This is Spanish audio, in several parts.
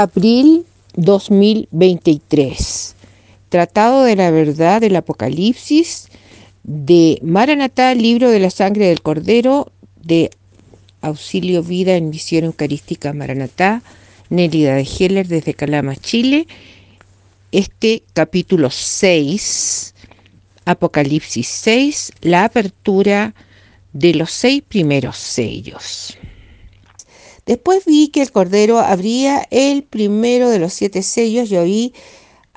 Abril 2023. Tratado de la verdad del Apocalipsis de Maranatá, libro de la sangre del Cordero de Auxilio Vida en Misión Eucarística Maranatá, Nelida de Heller desde Calama, Chile. Este capítulo 6, Apocalipsis 6, la apertura de los seis primeros sellos. Después vi que el Cordero abría el primero de los siete sellos y oí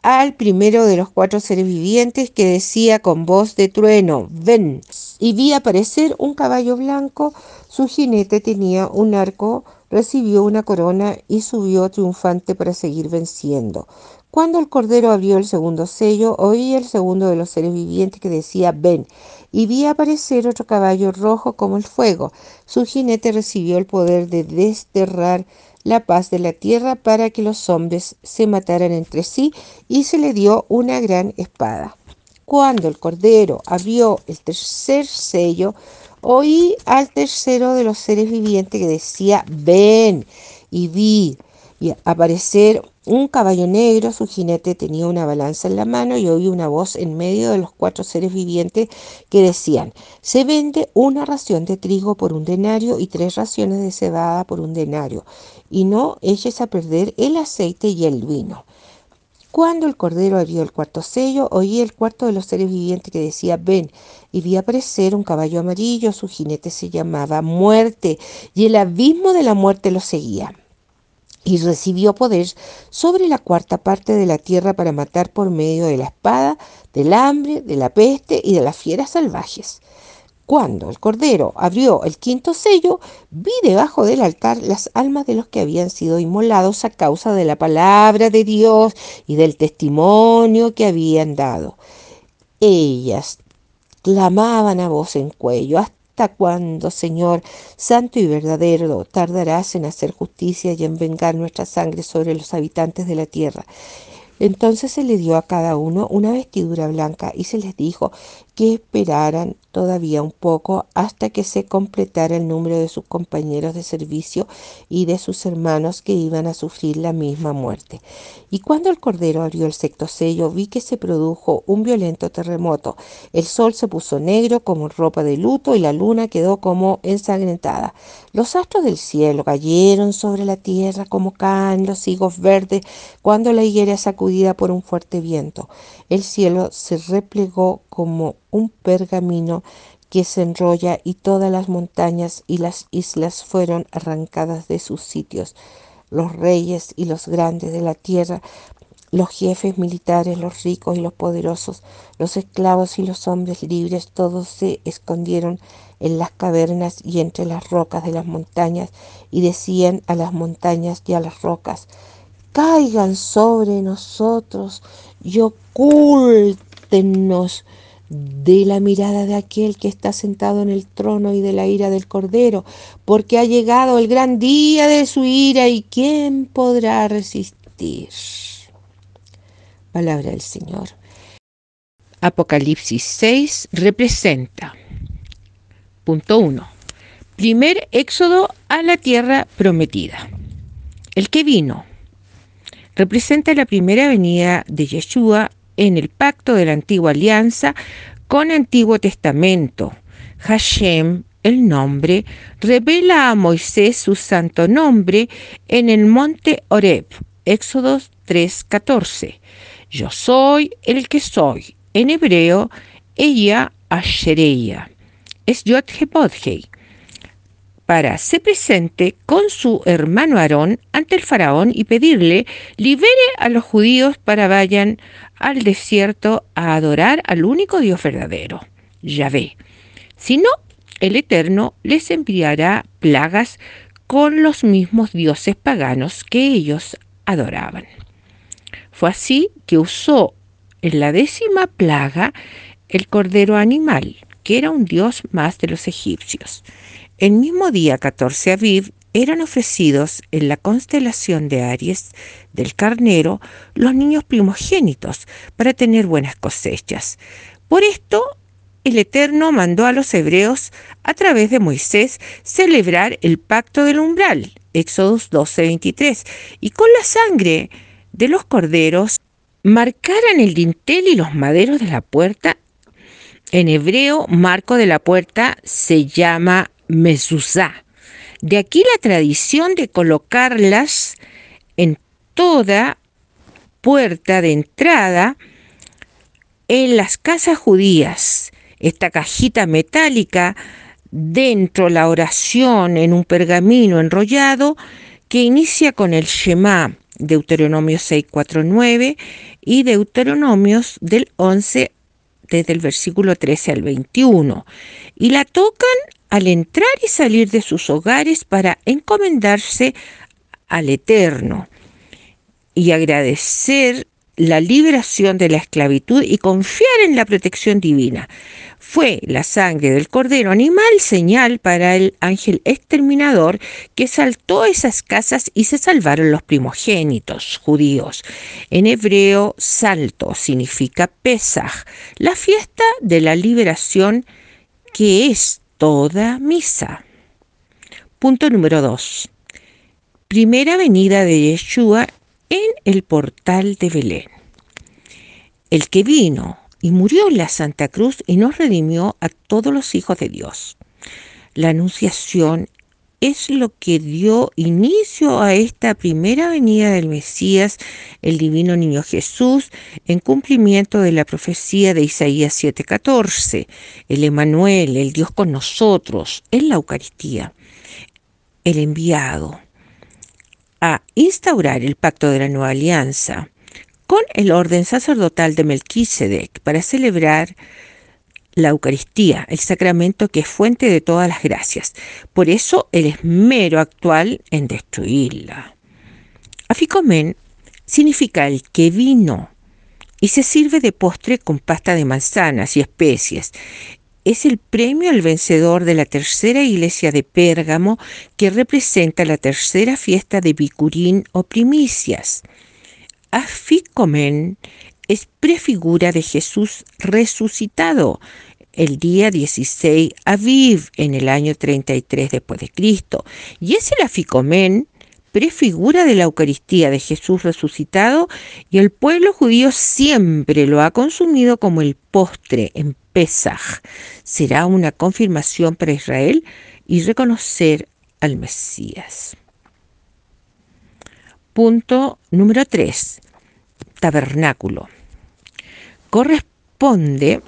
al primero de los cuatro seres vivientes que decía con voz de trueno, ven. Y vi aparecer un caballo blanco, su jinete tenía un arco, recibió una corona y subió triunfante para seguir venciendo. Cuando el Cordero abrió el segundo sello, oí el segundo de los seres vivientes que decía, ven y vi aparecer otro caballo rojo como el fuego. Su jinete recibió el poder de desterrar la paz de la tierra para que los hombres se mataran entre sí y se le dio una gran espada. Cuando el cordero abrió el tercer sello, oí al tercero de los seres vivientes que decía, ven, y vi y aparecer un caballo negro, su jinete tenía una balanza en la mano y oí una voz en medio de los cuatro seres vivientes que decían, se vende una ración de trigo por un denario y tres raciones de cebada por un denario, y no eches a perder el aceite y el vino. Cuando el cordero abrió el cuarto sello, oí el cuarto de los seres vivientes que decía, ven, y vi aparecer un caballo amarillo, su jinete se llamaba muerte, y el abismo de la muerte lo seguía y recibió poder sobre la cuarta parte de la tierra para matar por medio de la espada, del hambre, de la peste y de las fieras salvajes. Cuando el Cordero abrió el quinto sello, vi debajo del altar las almas de los que habían sido inmolados a causa de la palabra de Dios y del testimonio que habían dado. Ellas clamaban a voz en cuello, cuando cuándo, Señor, santo y verdadero, tardarás en hacer justicia y en vengar nuestra sangre sobre los habitantes de la tierra? Entonces se le dio a cada uno una vestidura blanca y se les dijo, que esperaran todavía un poco hasta que se completara el número de sus compañeros de servicio y de sus hermanos que iban a sufrir la misma muerte. Y cuando el Cordero abrió el sexto sello, vi que se produjo un violento terremoto. El sol se puso negro como ropa de luto y la luna quedó como ensangrentada. Los astros del cielo cayeron sobre la tierra como caen los higos verdes cuando la higuera es sacudida por un fuerte viento. El cielo se replegó como un pergamino que se enrolla y todas las montañas y las islas fueron arrancadas de sus sitios. Los reyes y los grandes de la tierra, los jefes militares, los ricos y los poderosos, los esclavos y los hombres libres, todos se escondieron en las cavernas y entre las rocas de las montañas y decían a las montañas y a las rocas, caigan sobre nosotros y ocúltenos de la mirada de aquel que está sentado en el trono y de la ira del Cordero, porque ha llegado el gran día de su ira y ¿quién podrá resistir? Palabra del Señor. Apocalipsis 6 representa, punto 1, primer éxodo a la tierra prometida. El que vino representa la primera venida de Yeshua en el pacto de la antigua alianza con Antiguo Testamento. Hashem, el nombre, revela a Moisés su santo nombre en el monte Horeb, Éxodo 3:14. Yo soy el que soy. En hebreo, ella Ashereya. Es Yod -Hei para se presente con su hermano Aarón ante el faraón y pedirle libere a los judíos para vayan al desierto a adorar al único Dios verdadero, Yahvé. Si no, el Eterno les enviará plagas con los mismos dioses paganos que ellos adoraban. Fue así que usó en la décima plaga el cordero animal, que era un dios más de los egipcios. El mismo día 14 Aviv eran ofrecidos en la constelación de Aries del Carnero los niños primogénitos para tener buenas cosechas. Por esto, el Eterno mandó a los hebreos, a través de Moisés, celebrar el pacto del umbral, Éxodos 12:23, y con la sangre de los corderos marcaran el dintel y los maderos de la puerta. En hebreo, marco de la puerta se llama de aquí la tradición de colocarlas en toda puerta de entrada en las casas judías. Esta cajita metálica dentro la oración en un pergamino enrollado que inicia con el Shema, Deuteronomio 6, 4, 9 y Deuteronomios del 11 desde el versículo 13 al 21. Y la tocan al entrar y salir de sus hogares para encomendarse al Eterno y agradecer la liberación de la esclavitud y confiar en la protección divina. Fue la sangre del cordero animal señal para el ángel exterminador que saltó esas casas y se salvaron los primogénitos judíos. En hebreo, salto significa Pesaj, la fiesta de la liberación que es toda misa. Punto número 2. Primera venida de Yeshua en el portal de Belén. El que vino y murió en la Santa Cruz y nos redimió a todos los hijos de Dios. La anunciación es lo que dio inicio a esta primera venida del Mesías, el divino niño Jesús, en cumplimiento de la profecía de Isaías 7:14, el Emanuel, el Dios con nosotros, en la Eucaristía, el enviado a instaurar el pacto de la nueva alianza con el orden sacerdotal de Melquisedec para celebrar la Eucaristía, el sacramento que es fuente de todas las gracias. Por eso el esmero actual en destruirla. Aficomen significa el que vino y se sirve de postre con pasta de manzanas y especias. Es el premio al vencedor de la tercera iglesia de Pérgamo que representa la tercera fiesta de Bicurín o primicias. Aficomen es prefigura de Jesús resucitado el día 16 Aviv en el año 33 después de Cristo y es el aficomén prefigura de la Eucaristía de Jesús resucitado y el pueblo judío siempre lo ha consumido como el postre en Pesaj. Será una confirmación para Israel y reconocer al Mesías. Punto número 3. Tabernáculo corresponde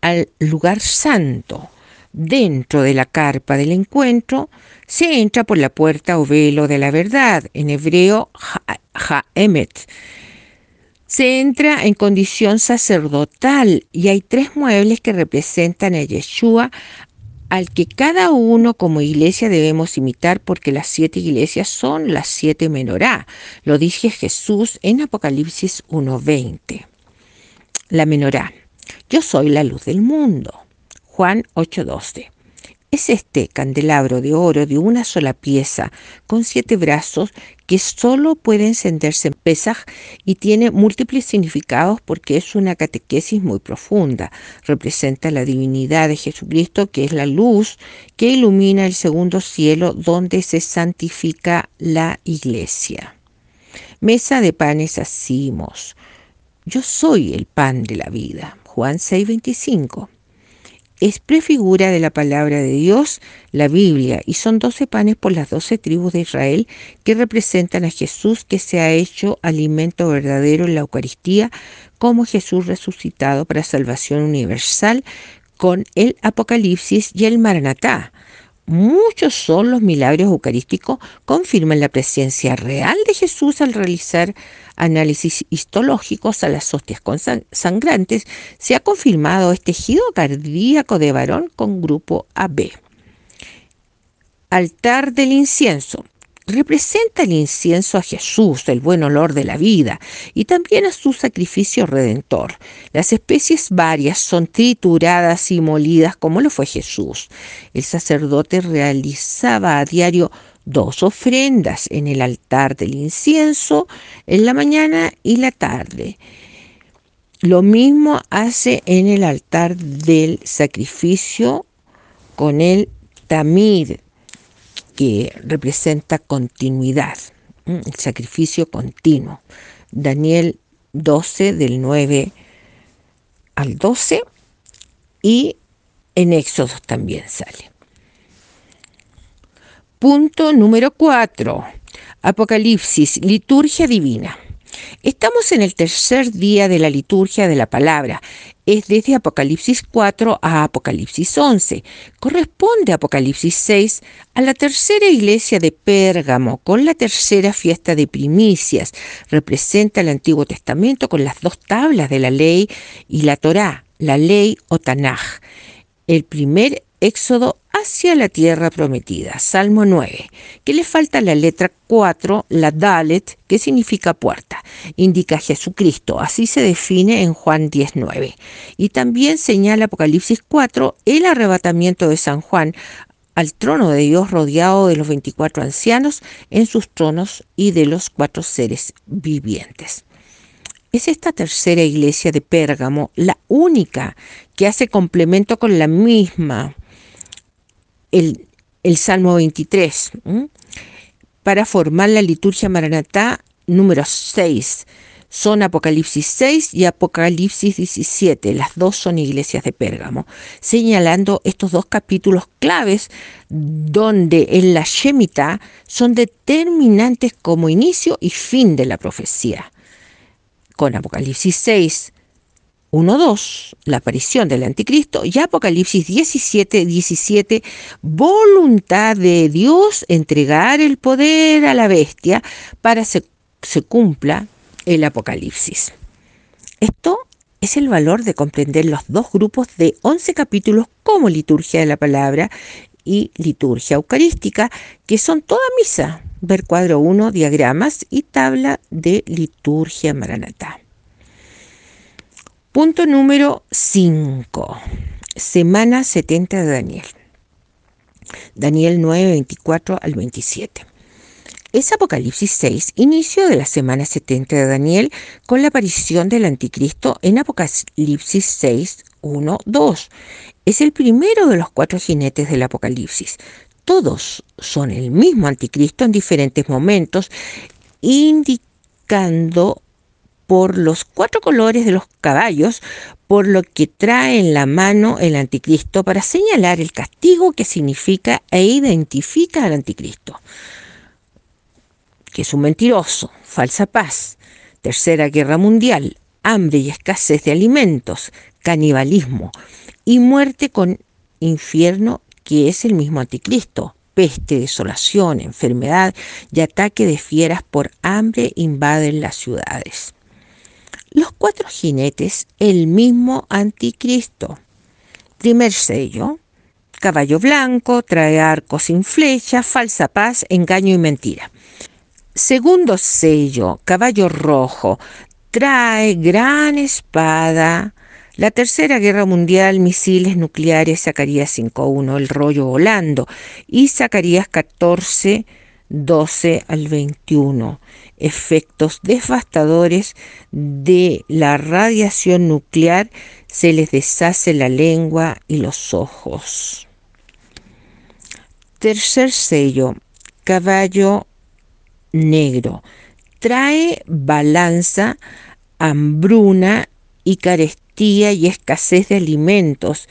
al lugar santo. Dentro de la carpa del encuentro se entra por la puerta o velo de la verdad, en hebreo Haemet. Se entra en condición sacerdotal y hay tres muebles que representan a Yeshua al que cada uno como iglesia debemos imitar porque las siete iglesias son las siete menorá. Lo dice Jesús en Apocalipsis 1.20. La menorá. Yo soy la luz del mundo. Juan 8.12. Es este candelabro de oro de una sola pieza, con siete brazos, que solo puede encenderse en Pesaj y tiene múltiples significados porque es una catequesis muy profunda. Representa la divinidad de Jesucristo, que es la luz que ilumina el segundo cielo donde se santifica la iglesia. Mesa de panes hacimos Yo soy el pan de la vida. Juan 6:25 es prefigura de la palabra de Dios, la Biblia, y son doce panes por las doce tribus de Israel que representan a Jesús que se ha hecho alimento verdadero en la Eucaristía como Jesús resucitado para salvación universal con el Apocalipsis y el Maranatá Muchos son los milagros eucarísticos, confirman la presencia real de Jesús al realizar análisis histológicos a las hostias sangrantes. Se ha confirmado este tejido cardíaco de varón con grupo AB. Altar del incienso representa el incienso a Jesús, el buen olor de la vida, y también a su sacrificio redentor. Las especies varias son trituradas y molidas como lo fue Jesús. El sacerdote realizaba a diario dos ofrendas en el altar del incienso en la mañana y la tarde. Lo mismo hace en el altar del sacrificio con el tamid que representa continuidad, el sacrificio continuo. Daniel 12 del 9 al 12 y en Éxodos también sale. Punto número 4. Apocalipsis, liturgia divina. Estamos en el tercer día de la liturgia de la palabra. Es desde Apocalipsis 4 a Apocalipsis 11. Corresponde Apocalipsis 6 a la tercera iglesia de Pérgamo con la tercera fiesta de primicias. Representa el Antiguo Testamento con las dos tablas de la ley y la Torá, la ley o Tanaj. El primer éxodo hacia la tierra prometida, Salmo 9, que le falta la letra 4, la Dalet, que significa puerta, indica Jesucristo, así se define en Juan 19. Y también señala Apocalipsis 4 el arrebatamiento de San Juan al trono de Dios rodeado de los 24 ancianos en sus tronos y de los cuatro seres vivientes. Es esta tercera iglesia de Pérgamo la única que hace complemento con la misma el, Salmo 23, para formar la liturgia Maranatá número 6. Son Apocalipsis 6 y Apocalipsis 17, las dos son iglesias de Pérgamo, señalando estos dos capítulos claves donde en la Shemitah son determinantes como inicio y fin de la profecía. Con Apocalipsis 6 1.2, la aparición del anticristo, y Apocalipsis 17, 17, voluntad de Dios entregar el poder a la bestia para que se cumpla el Apocalipsis. Esto es el valor de comprender los dos grupos de 11 capítulos como liturgia de la palabra y liturgia eucarística, que son toda misa. Ver cuadro 1, diagramas y tabla de liturgia maranatá. Punto número 5. Semana 70 de Daniel. Daniel 9, 24 al 27. Es Apocalipsis 6, inicio de la semana 70 de Daniel, con la aparición del anticristo en Apocalipsis 6, 1, 2. Es el primero de los cuatro jinetes del Apocalipsis. Todos son el mismo anticristo en diferentes momentos, indicando por los cuatro colores de los caballos, por lo que trae en la mano el anticristo para señalar el castigo que significa e identifica al anticristo, que es un mentiroso, falsa paz, tercera guerra mundial, hambre y escasez de alimentos, canibalismo y muerte con infierno que es el mismo anticristo, peste, desolación, enfermedad y ataque de fieras por hambre invaden las ciudades. Los cuatro jinetes, el mismo anticristo. Primer sello, caballo blanco, trae arco sin flecha, falsa paz, engaño y mentira. Segundo sello, caballo rojo, trae gran espada. La Tercera Guerra Mundial, misiles nucleares, Zacarías 5.1, el rollo volando y Zacarías 14 12 al 21, efectos devastadores de la radiación nuclear, se les deshace la lengua y los ojos. Tercer sello, caballo negro, trae balanza, hambruna y carestía y escasez de alimentos.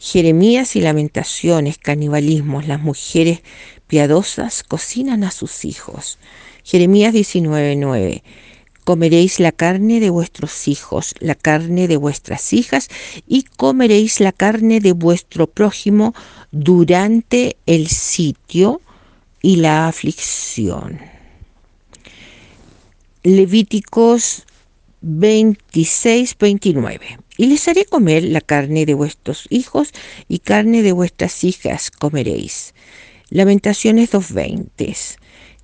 Jeremías y lamentaciones, canibalismos, las mujeres piadosas cocinan a sus hijos. Jeremías 19:9 Comeréis la carne de vuestros hijos, la carne de vuestras hijas, y comeréis la carne de vuestro prójimo durante el sitio y la aflicción. Levíticos 26, 29. Y les haré comer la carne de vuestros hijos y carne de vuestras hijas comeréis. Lamentaciones 2.20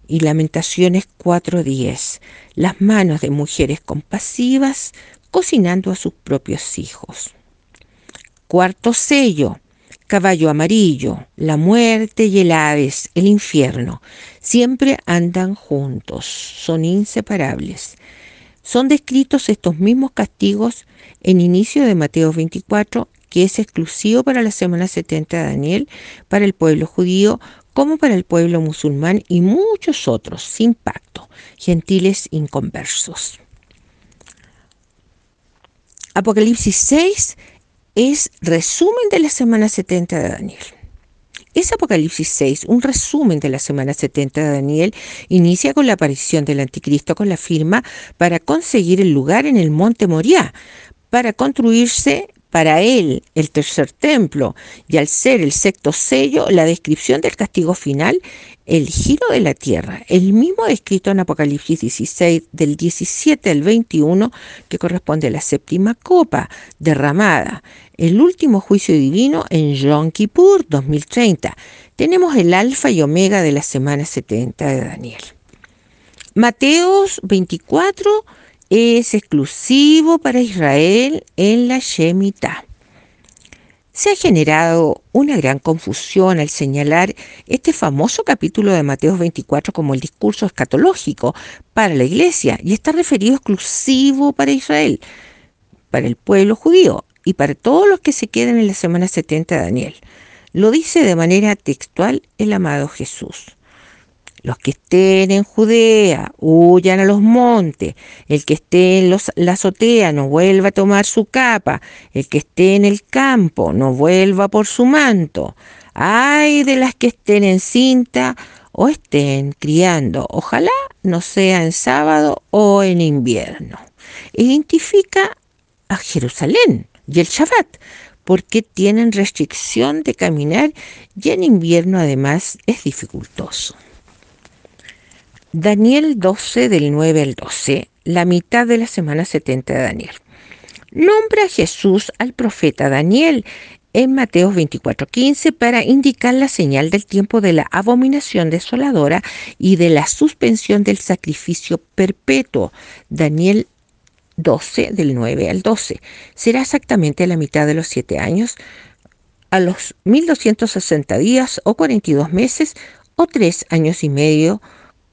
y Lamentaciones 4.10, las manos de mujeres compasivas cocinando a sus propios hijos. Cuarto sello, caballo amarillo, la muerte y el Hades, el infierno, siempre andan juntos, son inseparables. Son descritos estos mismos castigos en inicio de Mateo 24 que es exclusivo para la semana 70 de Daniel, para el pueblo judío, como para el pueblo musulmán y muchos otros, sin pacto, gentiles inconversos. Apocalipsis 6 es resumen de la semana 70 de Daniel. Es Apocalipsis 6, un resumen de la semana 70 de Daniel, inicia con la aparición del anticristo con la firma para conseguir el lugar en el monte Moriah, para construirse para él el tercer templo y al ser el sexto sello, la descripción del castigo final, el giro de la tierra, el mismo escrito en Apocalipsis 16 del 17 al 21 que corresponde a la séptima copa derramada, el último juicio divino en Yom Kippur 2030. Tenemos el alfa y omega de la semana 70 de Daniel. Mateos 24 es exclusivo para Israel en la Yemita. Se ha generado una gran confusión al señalar este famoso capítulo de Mateo 24 como el discurso escatológico para la iglesia y está referido exclusivo para Israel, para el pueblo judío y para todos los que se quedan en la semana 70 de Daniel. Lo dice de manera textual el amado Jesús. Los que estén en Judea, huyan a los montes. El que esté en los, la azotea, no vuelva a tomar su capa. El que esté en el campo, no vuelva por su manto. Ay de las que estén en cinta o estén criando, ojalá no sea en sábado o en invierno. Identifica a Jerusalén y el Shabbat, porque tienen restricción de caminar y en invierno además es dificultoso. Daniel 12 del 9 al 12, la mitad de la semana 70 de Daniel. Nombra a Jesús al profeta Daniel en Mateo 24:15 para indicar la señal del tiempo de la abominación desoladora y de la suspensión del sacrificio perpetuo. Daniel 12 del 9 al 12. Será exactamente la mitad de los siete años, a los 1260 días o 42 meses o tres años y medio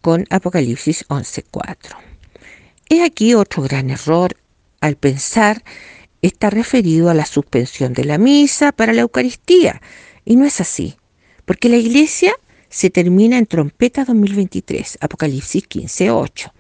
con Apocalipsis 11.4. He aquí otro gran error al pensar está referido a la suspensión de la misa para la Eucaristía, y no es así, porque la Iglesia se termina en trompeta 2023, Apocalipsis 15.8.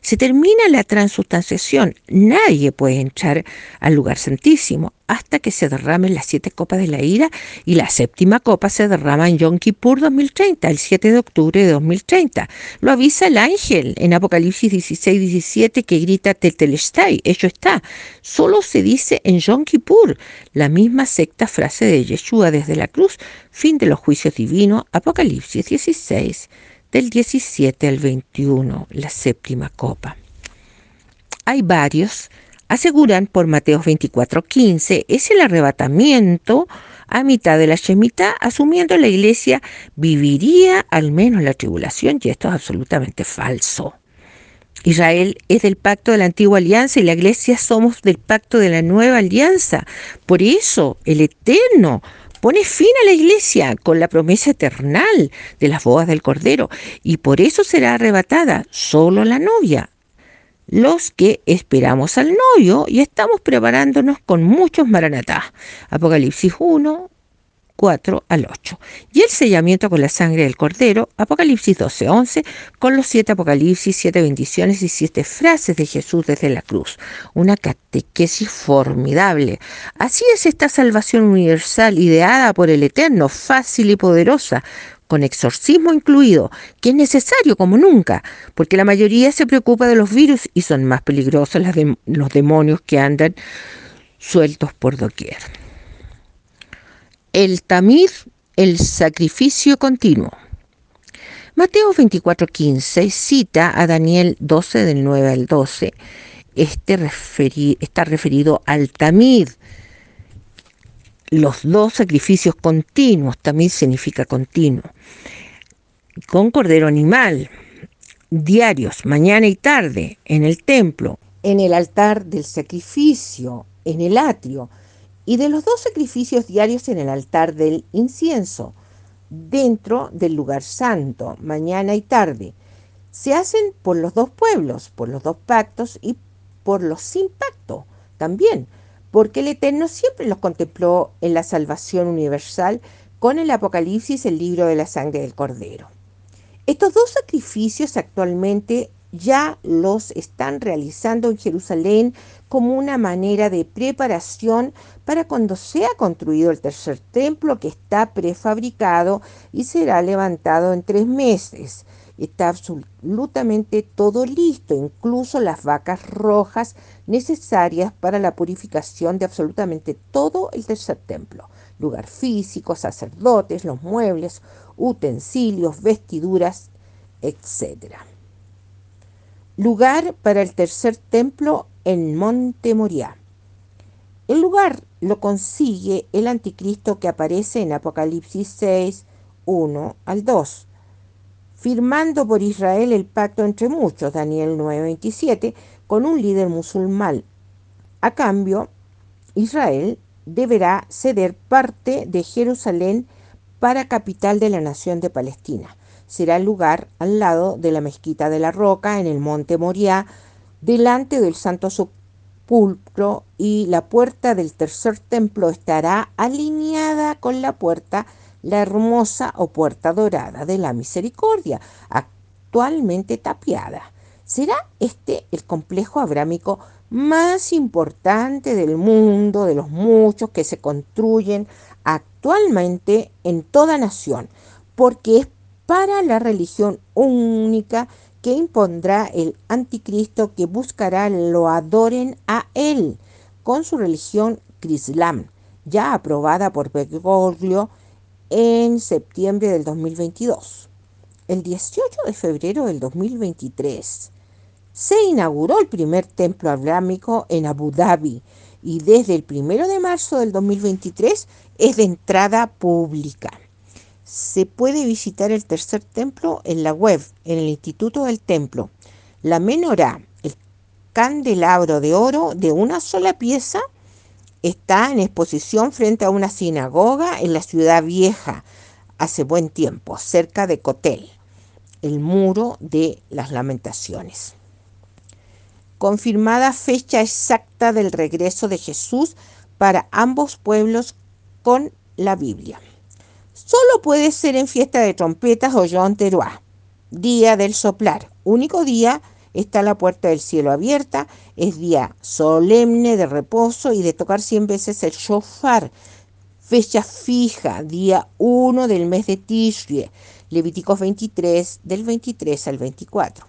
Se termina la transustanciación, nadie puede entrar al lugar santísimo hasta que se derramen las siete copas de la ira y la séptima copa se derrama en Yom Kippur 2030, el 7 de octubre de 2030. Lo avisa el ángel en Apocalipsis 16, 17 que grita Tetelestai, ello está. Solo se dice en Yom Kippur, la misma secta frase de Yeshua desde la cruz, fin de los juicios divinos, Apocalipsis 16 del 17 al 21, la séptima copa. Hay varios, aseguran por Mateo 24:15, es el arrebatamiento a mitad de la Shemitah, asumiendo la iglesia viviría al menos la tribulación, y esto es absolutamente falso. Israel es del pacto de la antigua alianza y la iglesia somos del pacto de la nueva alianza. Por eso el Eterno pone fin a la iglesia con la promesa eternal de las bodas del Cordero, y por eso será arrebatada solo la novia, los que esperamos al novio y estamos preparándonos con muchos maranatás. Apocalipsis 1, 4 al 8. Y el sellamiento con la sangre del cordero, Apocalipsis 12, 11, con los siete Apocalipsis, siete bendiciones y siete frases de Jesús desde la cruz. Una catequesis formidable. Así es esta salvación universal ideada por el Eterno, fácil y poderosa, con exorcismo incluido, que es necesario como nunca, porque la mayoría se preocupa de los virus y son más peligrosos los demonios que andan sueltos por doquier. El Tamir, el sacrificio continuo. Mateo 24:15 cita a Daniel 12 del 9 al 12. Este está referido al tamid. Los dos sacrificios continuos, tamid significa continuo, con cordero animal, diarios, mañana y tarde, en el templo, en el altar del sacrificio, en el atrio, y de los dos sacrificios diarios en el altar del incienso, dentro del lugar santo, mañana y tarde. Se hacen por los dos pueblos, por los dos pactos y por los sin pacto también, porque el Eterno siempre los contempló en la salvación universal con el Apocalipsis, el libro de la sangre del Cordero. Estos dos sacrificios actualmente ya los están realizando en Jerusalén como una manera de preparación para cuando sea construido el tercer templo que está prefabricado y será levantado en tres meses. Está absolutamente todo listo, incluso las vacas rojas necesarias para la purificación de absolutamente todo el tercer templo. Lugar físico, sacerdotes, los muebles, utensilios, vestiduras, etcétera lugar para el tercer templo en Monte Moriah. El lugar lo consigue el anticristo que aparece en Apocalipsis 6, 1 al 2, firmando por Israel el pacto entre muchos, Daniel 9:27, con un líder musulmán. A cambio, Israel deberá ceder parte de Jerusalén para capital de la nación de Palestina será el lugar al lado de la mezquita de la Roca, en el monte Moriá, delante del Santo Sepulcro, y la puerta del tercer templo estará alineada con la puerta, la hermosa o puerta dorada de la misericordia, actualmente tapiada. ¿Será este el complejo abrámico más importante del mundo, de los muchos que se construyen actualmente en toda nación? porque es para la religión única que impondrá el anticristo que buscará lo adoren a él con su religión crislam, ya aprobada por Bergoglio en septiembre del 2022. El 18 de febrero del 2023 se inauguró el primer templo ablámico en Abu Dhabi y desde el 1 de marzo del 2023 es de entrada pública se puede visitar el tercer templo en la web, en el Instituto del Templo. La menorá, el candelabro de oro de una sola pieza, está en exposición frente a una sinagoga en la ciudad vieja hace buen tiempo, cerca de Cotel, el muro de las lamentaciones. Confirmada fecha exacta del regreso de Jesús para ambos pueblos con la Biblia solo puede ser en fiesta de trompetas o Joan Teruá, día del soplar. Único día está la puerta del cielo abierta, es día solemne de reposo y de tocar 100 veces el shofar. Fecha fija, día 1 del mes de Tishri, Levíticos 23, del 23 al 24.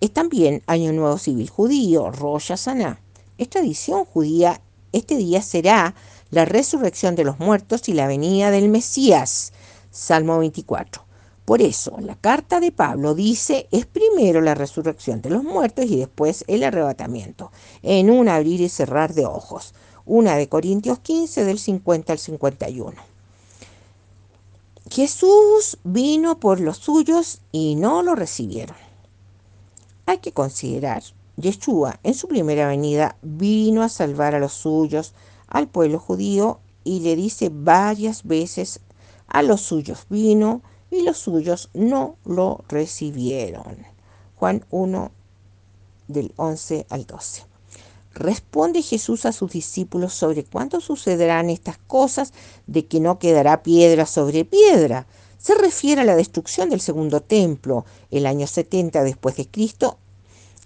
Es también Año Nuevo Civil Judío, Rosh Hashanah. Es tradición judía, este día será la resurrección de los muertos y la venida del Mesías. Salmo 24. Por eso, la carta de Pablo dice, es primero la resurrección de los muertos y después el arrebatamiento, en un abrir y cerrar de ojos. Una de Corintios 15 del 50 al 51. Jesús vino por los suyos y no lo recibieron. Hay que considerar, Yeshua en su primera venida vino a salvar a los suyos, al pueblo judío y le dice varias veces, a los suyos vino y los suyos no lo recibieron. Juan 1 del 11 al 12. Responde Jesús a sus discípulos sobre cuándo sucederán estas cosas, de que no quedará piedra sobre piedra. Se refiere a la destrucción del segundo templo, el año 70 después de Cristo.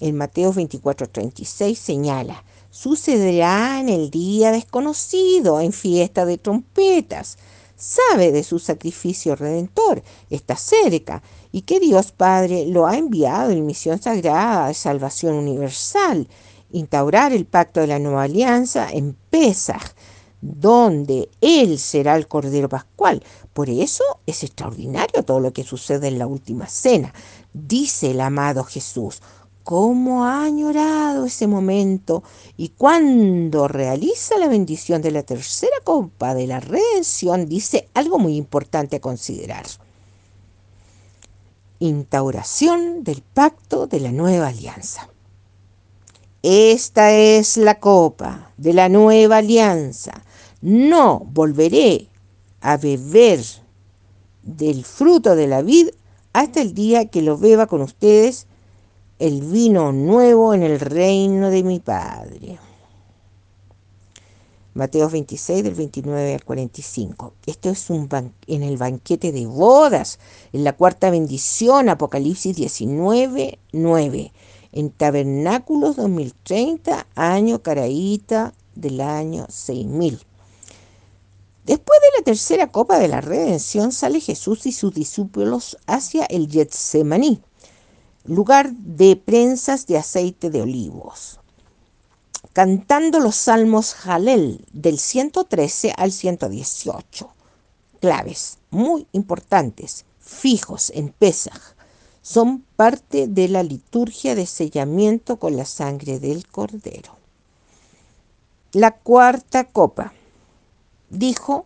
En Mateo 24:36 señala, sucederá en el día desconocido, en fiesta de trompetas. Sabe de su sacrificio redentor, está cerca, y que Dios Padre lo ha enviado en misión sagrada de salvación universal, instaurar el pacto de la nueva alianza en Pesaj, donde Él será el Cordero Pascual. Por eso es extraordinario todo lo que sucede en la última cena, dice el amado Jesús cómo ha añorado ese momento y cuando realiza la bendición de la tercera copa de la redención dice algo muy importante a considerar. Instauración del pacto de la nueva alianza. Esta es la copa de la nueva alianza. No volveré a beber del fruto de la vid hasta el día que lo beba con ustedes el vino nuevo en el reino de mi Padre. Mateo 26 del 29 al 45. Esto es un en el banquete de bodas, en la cuarta bendición, Apocalipsis 19, 9, en Tabernáculos 2030, año Caraíta del año 6000. Después de la tercera copa de la redención sale Jesús y sus discípulos hacia el Getsemaní lugar de prensas de aceite de olivos, cantando los salmos Jalel del 113 al 118, claves muy importantes, fijos en Pesaj, son parte de la liturgia de sellamiento con la sangre del cordero. La cuarta copa, dijo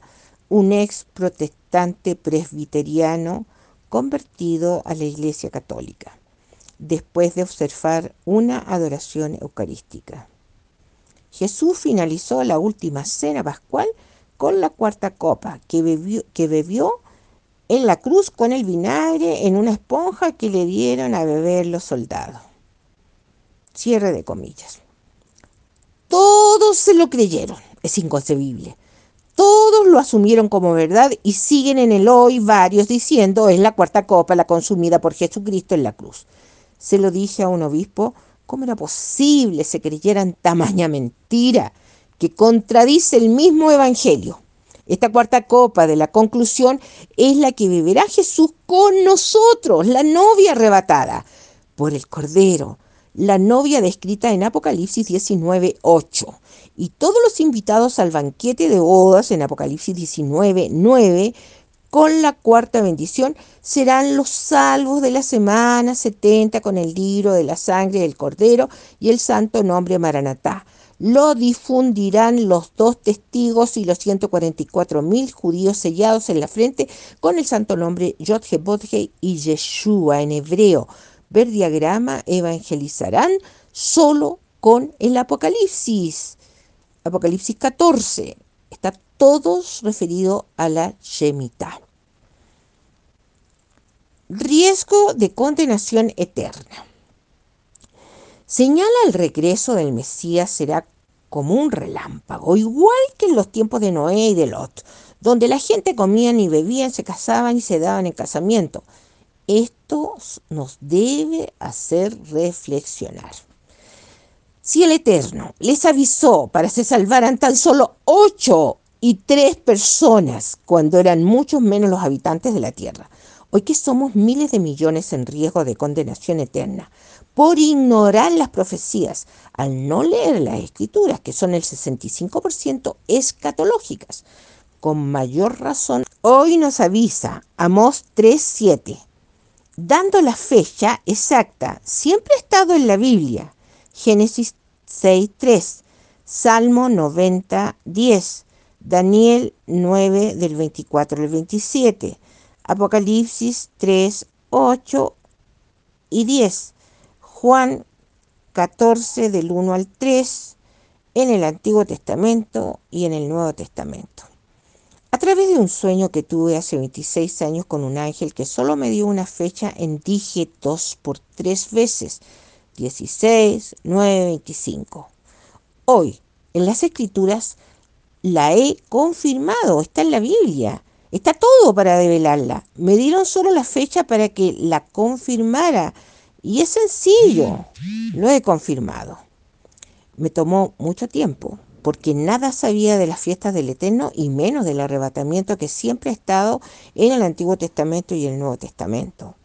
un ex protestante presbiteriano convertido a la Iglesia Católica después de observar una adoración eucarística. Jesús finalizó la última cena pascual con la cuarta copa que bebió, en la cruz con el vinagre en una esponja que le dieron a beber los soldados. Cierre de comillas. Todos se lo creyeron, es inconcebible. Todos lo asumieron como verdad y siguen en el hoy varios diciendo es la cuarta copa la consumida por Jesucristo en la cruz. Se lo dije a un obispo, ¿cómo era posible se creyeran tamaña mentira que contradice el mismo Evangelio? Esta cuarta copa de la conclusión es la que beberá Jesús con nosotros, la novia arrebatada por el Cordero, la novia descrita en Apocalipsis 19.8. Y todos los invitados al banquete de bodas en Apocalipsis 19.9 con la cuarta bendición serán los salvos de la semana 70 con el libro de la sangre del cordero y el santo nombre Maranatá. Lo difundirán los dos testigos y los 144 mil judíos sellados en la frente con el santo nombre Bodge y Yeshua en hebreo. Ver diagrama, evangelizarán solo con el Apocalipsis. Apocalipsis 14. Está todos referido a la Shemitah. Riesgo de condenación eterna. Señala el regreso del Mesías será como un relámpago, igual que en los tiempos de Noé y de Lot, donde la gente comían y bebían, se casaban y se daban en casamiento. Esto nos debe hacer reflexionar. Si el Eterno les avisó para que se salvaran tan solo ocho y tres personas cuando eran muchos menos los habitantes de la Tierra. Hoy que somos miles de millones en riesgo de condenación eterna por ignorar las profecías, al no leer las escrituras, que son el 65% escatológicas. Con mayor razón, hoy nos avisa Amós 3.7, dando la fecha exacta, siempre ha estado en la Biblia, Génesis 6.3, Salmo 90.10, Daniel 9 del 24 al 27, Apocalipsis 3, 8 y 10, Juan 14 del 1 al 3 en el Antiguo Testamento y en el Nuevo Testamento. A través de un sueño que tuve hace 26 años con un ángel que solo me dio una fecha en dígitos por tres veces, 16, 9, 25. Hoy, en las escrituras, la he confirmado, está en la Biblia, está todo para develarla. Me dieron solo la fecha para que la confirmara y es sencillo, mm. lo he confirmado. Me tomó mucho tiempo porque nada sabía de las fiestas del Eterno y menos del arrebatamiento que siempre ha estado en el Antiguo Testamento y el Nuevo Testamento.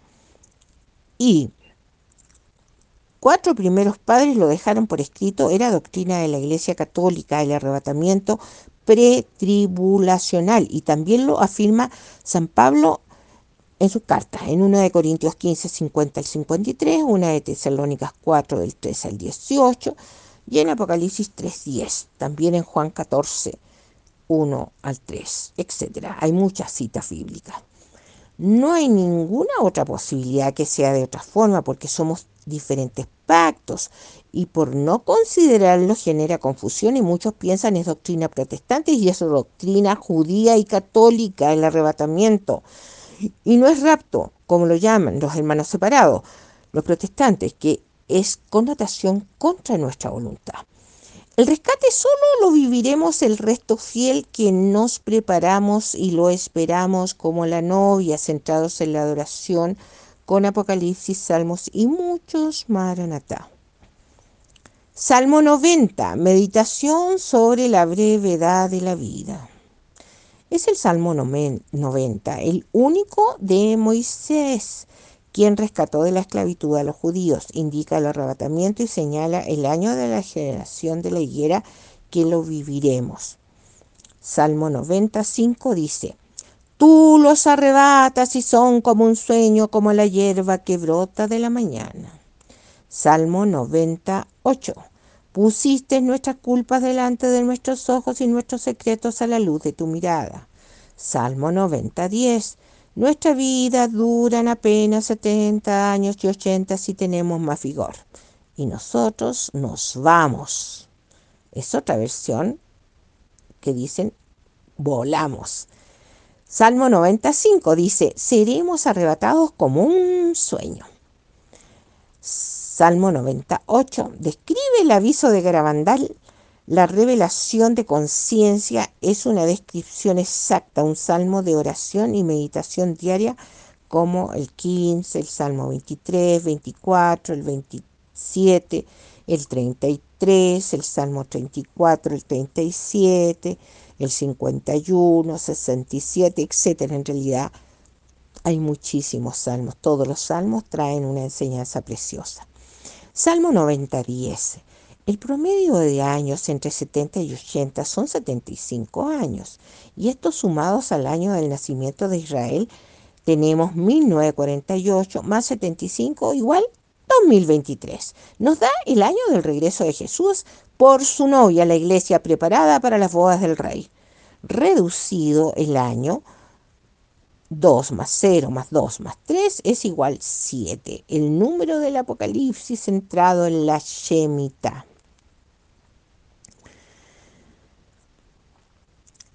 Y cuatro primeros padres lo dejaron por escrito, era doctrina de la Iglesia Católica el arrebatamiento pretribulacional y también lo afirma San Pablo en sus cartas, en una de Corintios 15, 50 al 53, una de Tesalónicas 4 del 3 al 18 y en Apocalipsis 3, 10, también en Juan 14, 1 al 3, etc. Hay muchas citas bíblicas. No hay ninguna otra posibilidad que sea de otra forma porque somos diferentes pactos y por no considerarlo genera confusión y muchos piensan es doctrina protestante y es doctrina judía y católica el arrebatamiento. Y no es rapto, como lo llaman los hermanos separados, los protestantes, que es connotación contra nuestra voluntad. El rescate solo lo viviremos el resto fiel que nos preparamos y lo esperamos como la novia, centrados en la adoración con Apocalipsis, Salmos y muchos Maranatá. Salmo 90, meditación sobre la brevedad de la vida. Es el Salmo 90, el único de Moisés, quien rescató de la esclavitud a los judíos, indica el arrebatamiento y señala el año de la generación de la higuera que lo viviremos. Salmo 95 dice, Tú los arrebatas y son como un sueño, como la hierba que brota de la mañana. Salmo 98. Pusiste nuestras culpas delante de nuestros ojos y nuestros secretos a la luz de tu mirada. Salmo 90, 10. Nuestra vida duran apenas 70 años y 80 si tenemos más vigor. Y nosotros nos vamos. Es otra versión que dicen volamos. Salmo 95 dice, seremos arrebatados como un sueño. Salmo 98 describe el aviso de Gravandal. La revelación de conciencia es una descripción exacta, un salmo de oración y meditación diaria como el 15, el Salmo 23, 24, el 27, el 33, el Salmo 34, el 37 el 51, 67, etc. En realidad hay muchísimos salmos. Todos los salmos traen una enseñanza preciosa. Salmo 90, 10. El promedio de años entre 70 y 80 son 75 años, y estos sumados al año del nacimiento de Israel, tenemos 1948 más 75 igual 2023. Nos da el año del regreso de Jesús por su novia la iglesia preparada para las bodas del rey, reducido el año 2 más 0 más 2 más 3 es igual 7, el número del Apocalipsis centrado en la Shemitah.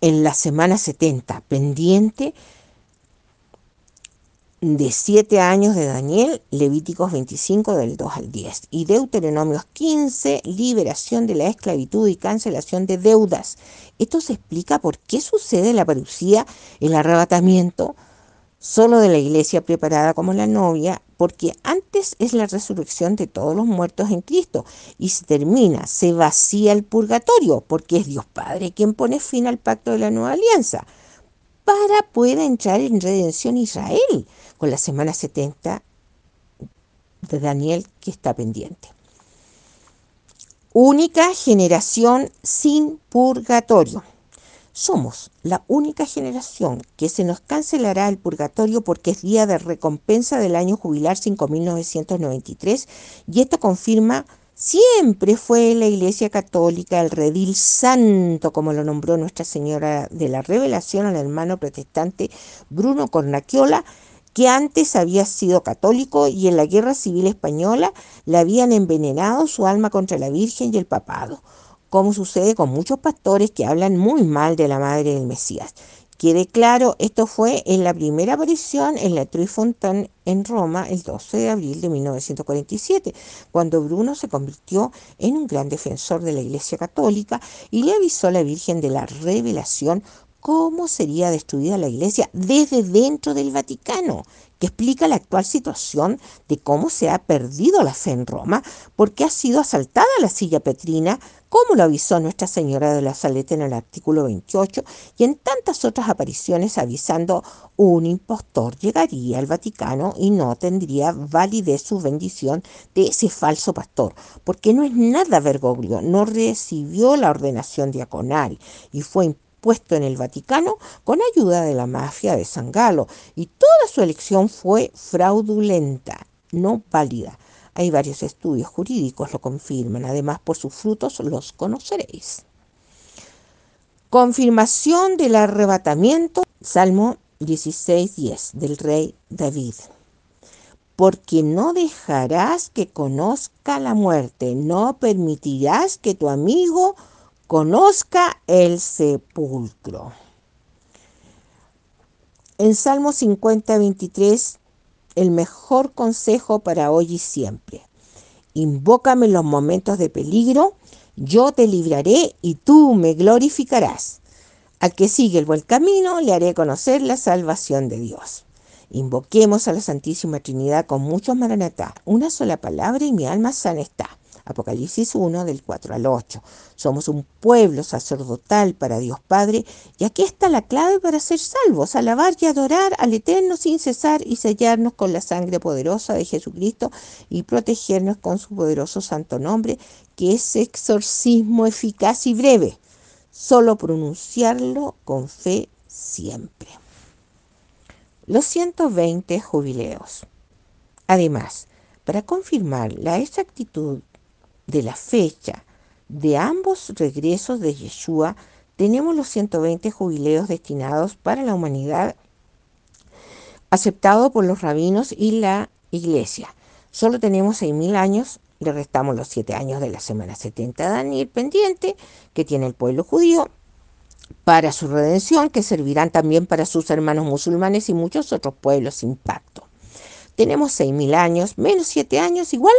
En la semana 70, pendiente de siete años de Daniel, Levíticos 25 del 2 al 10 y Deuteronomios 15, liberación de la esclavitud y cancelación de deudas. Esto se explica por qué sucede la parucía, el arrebatamiento solo de la iglesia preparada como la novia, porque antes es la resurrección de todos los muertos en Cristo y se termina, se vacía el purgatorio, porque es Dios Padre quien pone fin al pacto de la nueva alianza para pueda entrar en redención Israel con la semana 70 de Daniel que está pendiente. Única generación sin purgatorio. Somos la única generación que se nos cancelará el purgatorio porque es día de recompensa del año jubilar 5993 y esto confirma siempre fue la Iglesia Católica el redil santo, como lo nombró Nuestra Señora de la Revelación al hermano protestante Bruno Cornaquiola, que antes había sido católico y en la Guerra Civil Española le habían envenenado su alma contra la Virgen y el papado, como sucede con muchos pastores que hablan muy mal de la Madre del Mesías. Quede claro, esto fue en la primera aparición en la Trifontaine en Roma el 12 de abril de 1947, cuando Bruno se convirtió en un gran defensor de la Iglesia Católica y le avisó a la Virgen de la revelación cómo sería destruida la Iglesia desde dentro del Vaticano, que explica la actual situación de cómo se ha perdido la fe en Roma, porque ha sido asaltada la silla petrina, como lo avisó Nuestra Señora de la Saleta en el artículo 28 y en tantas otras apariciones avisando un impostor llegaría al Vaticano y no tendría validez su bendición de ese falso pastor, porque no es nada vergoglio, no recibió la ordenación diaconal y fue puesto en el Vaticano con ayuda de la mafia de San Galo y toda su elección fue fraudulenta, no válida. Hay varios estudios jurídicos lo confirman, además por sus frutos los conoceréis. Confirmación del arrebatamiento, Salmo 16.10 del rey David. Porque no dejarás que conozca la muerte, no permitirás que tu amigo conozca el sepulcro. En Salmo 50, 23, el mejor consejo para hoy y siempre. Invócame en los momentos de peligro, yo te libraré y tú me glorificarás. Al que sigue el buen camino, le haré conocer la salvación de Dios. Invoquemos a la Santísima Trinidad con muchos maranatá. Una sola palabra y mi alma sana está. Apocalipsis 1 del 4 al 8. Somos un pueblo sacerdotal para Dios Padre y aquí está la clave para ser salvos, alabar y adorar al Eterno sin cesar y sellarnos con la sangre poderosa de Jesucristo y protegernos con su poderoso santo nombre, que es exorcismo eficaz y breve. Solo pronunciarlo con fe siempre. Los 120 jubileos. Además, para confirmar la exactitud de la fecha de ambos regresos de Yeshua, tenemos los 120 jubileos destinados para la humanidad, aceptado por los rabinos y la iglesia. Solo tenemos 6.000 años, le restamos los 7 años de la semana 70 de Daniel pendiente que tiene el pueblo judío para su redención, que servirán también para sus hermanos musulmanes y muchos otros pueblos sin pacto. Tenemos 6.000 años, menos 7 años, igual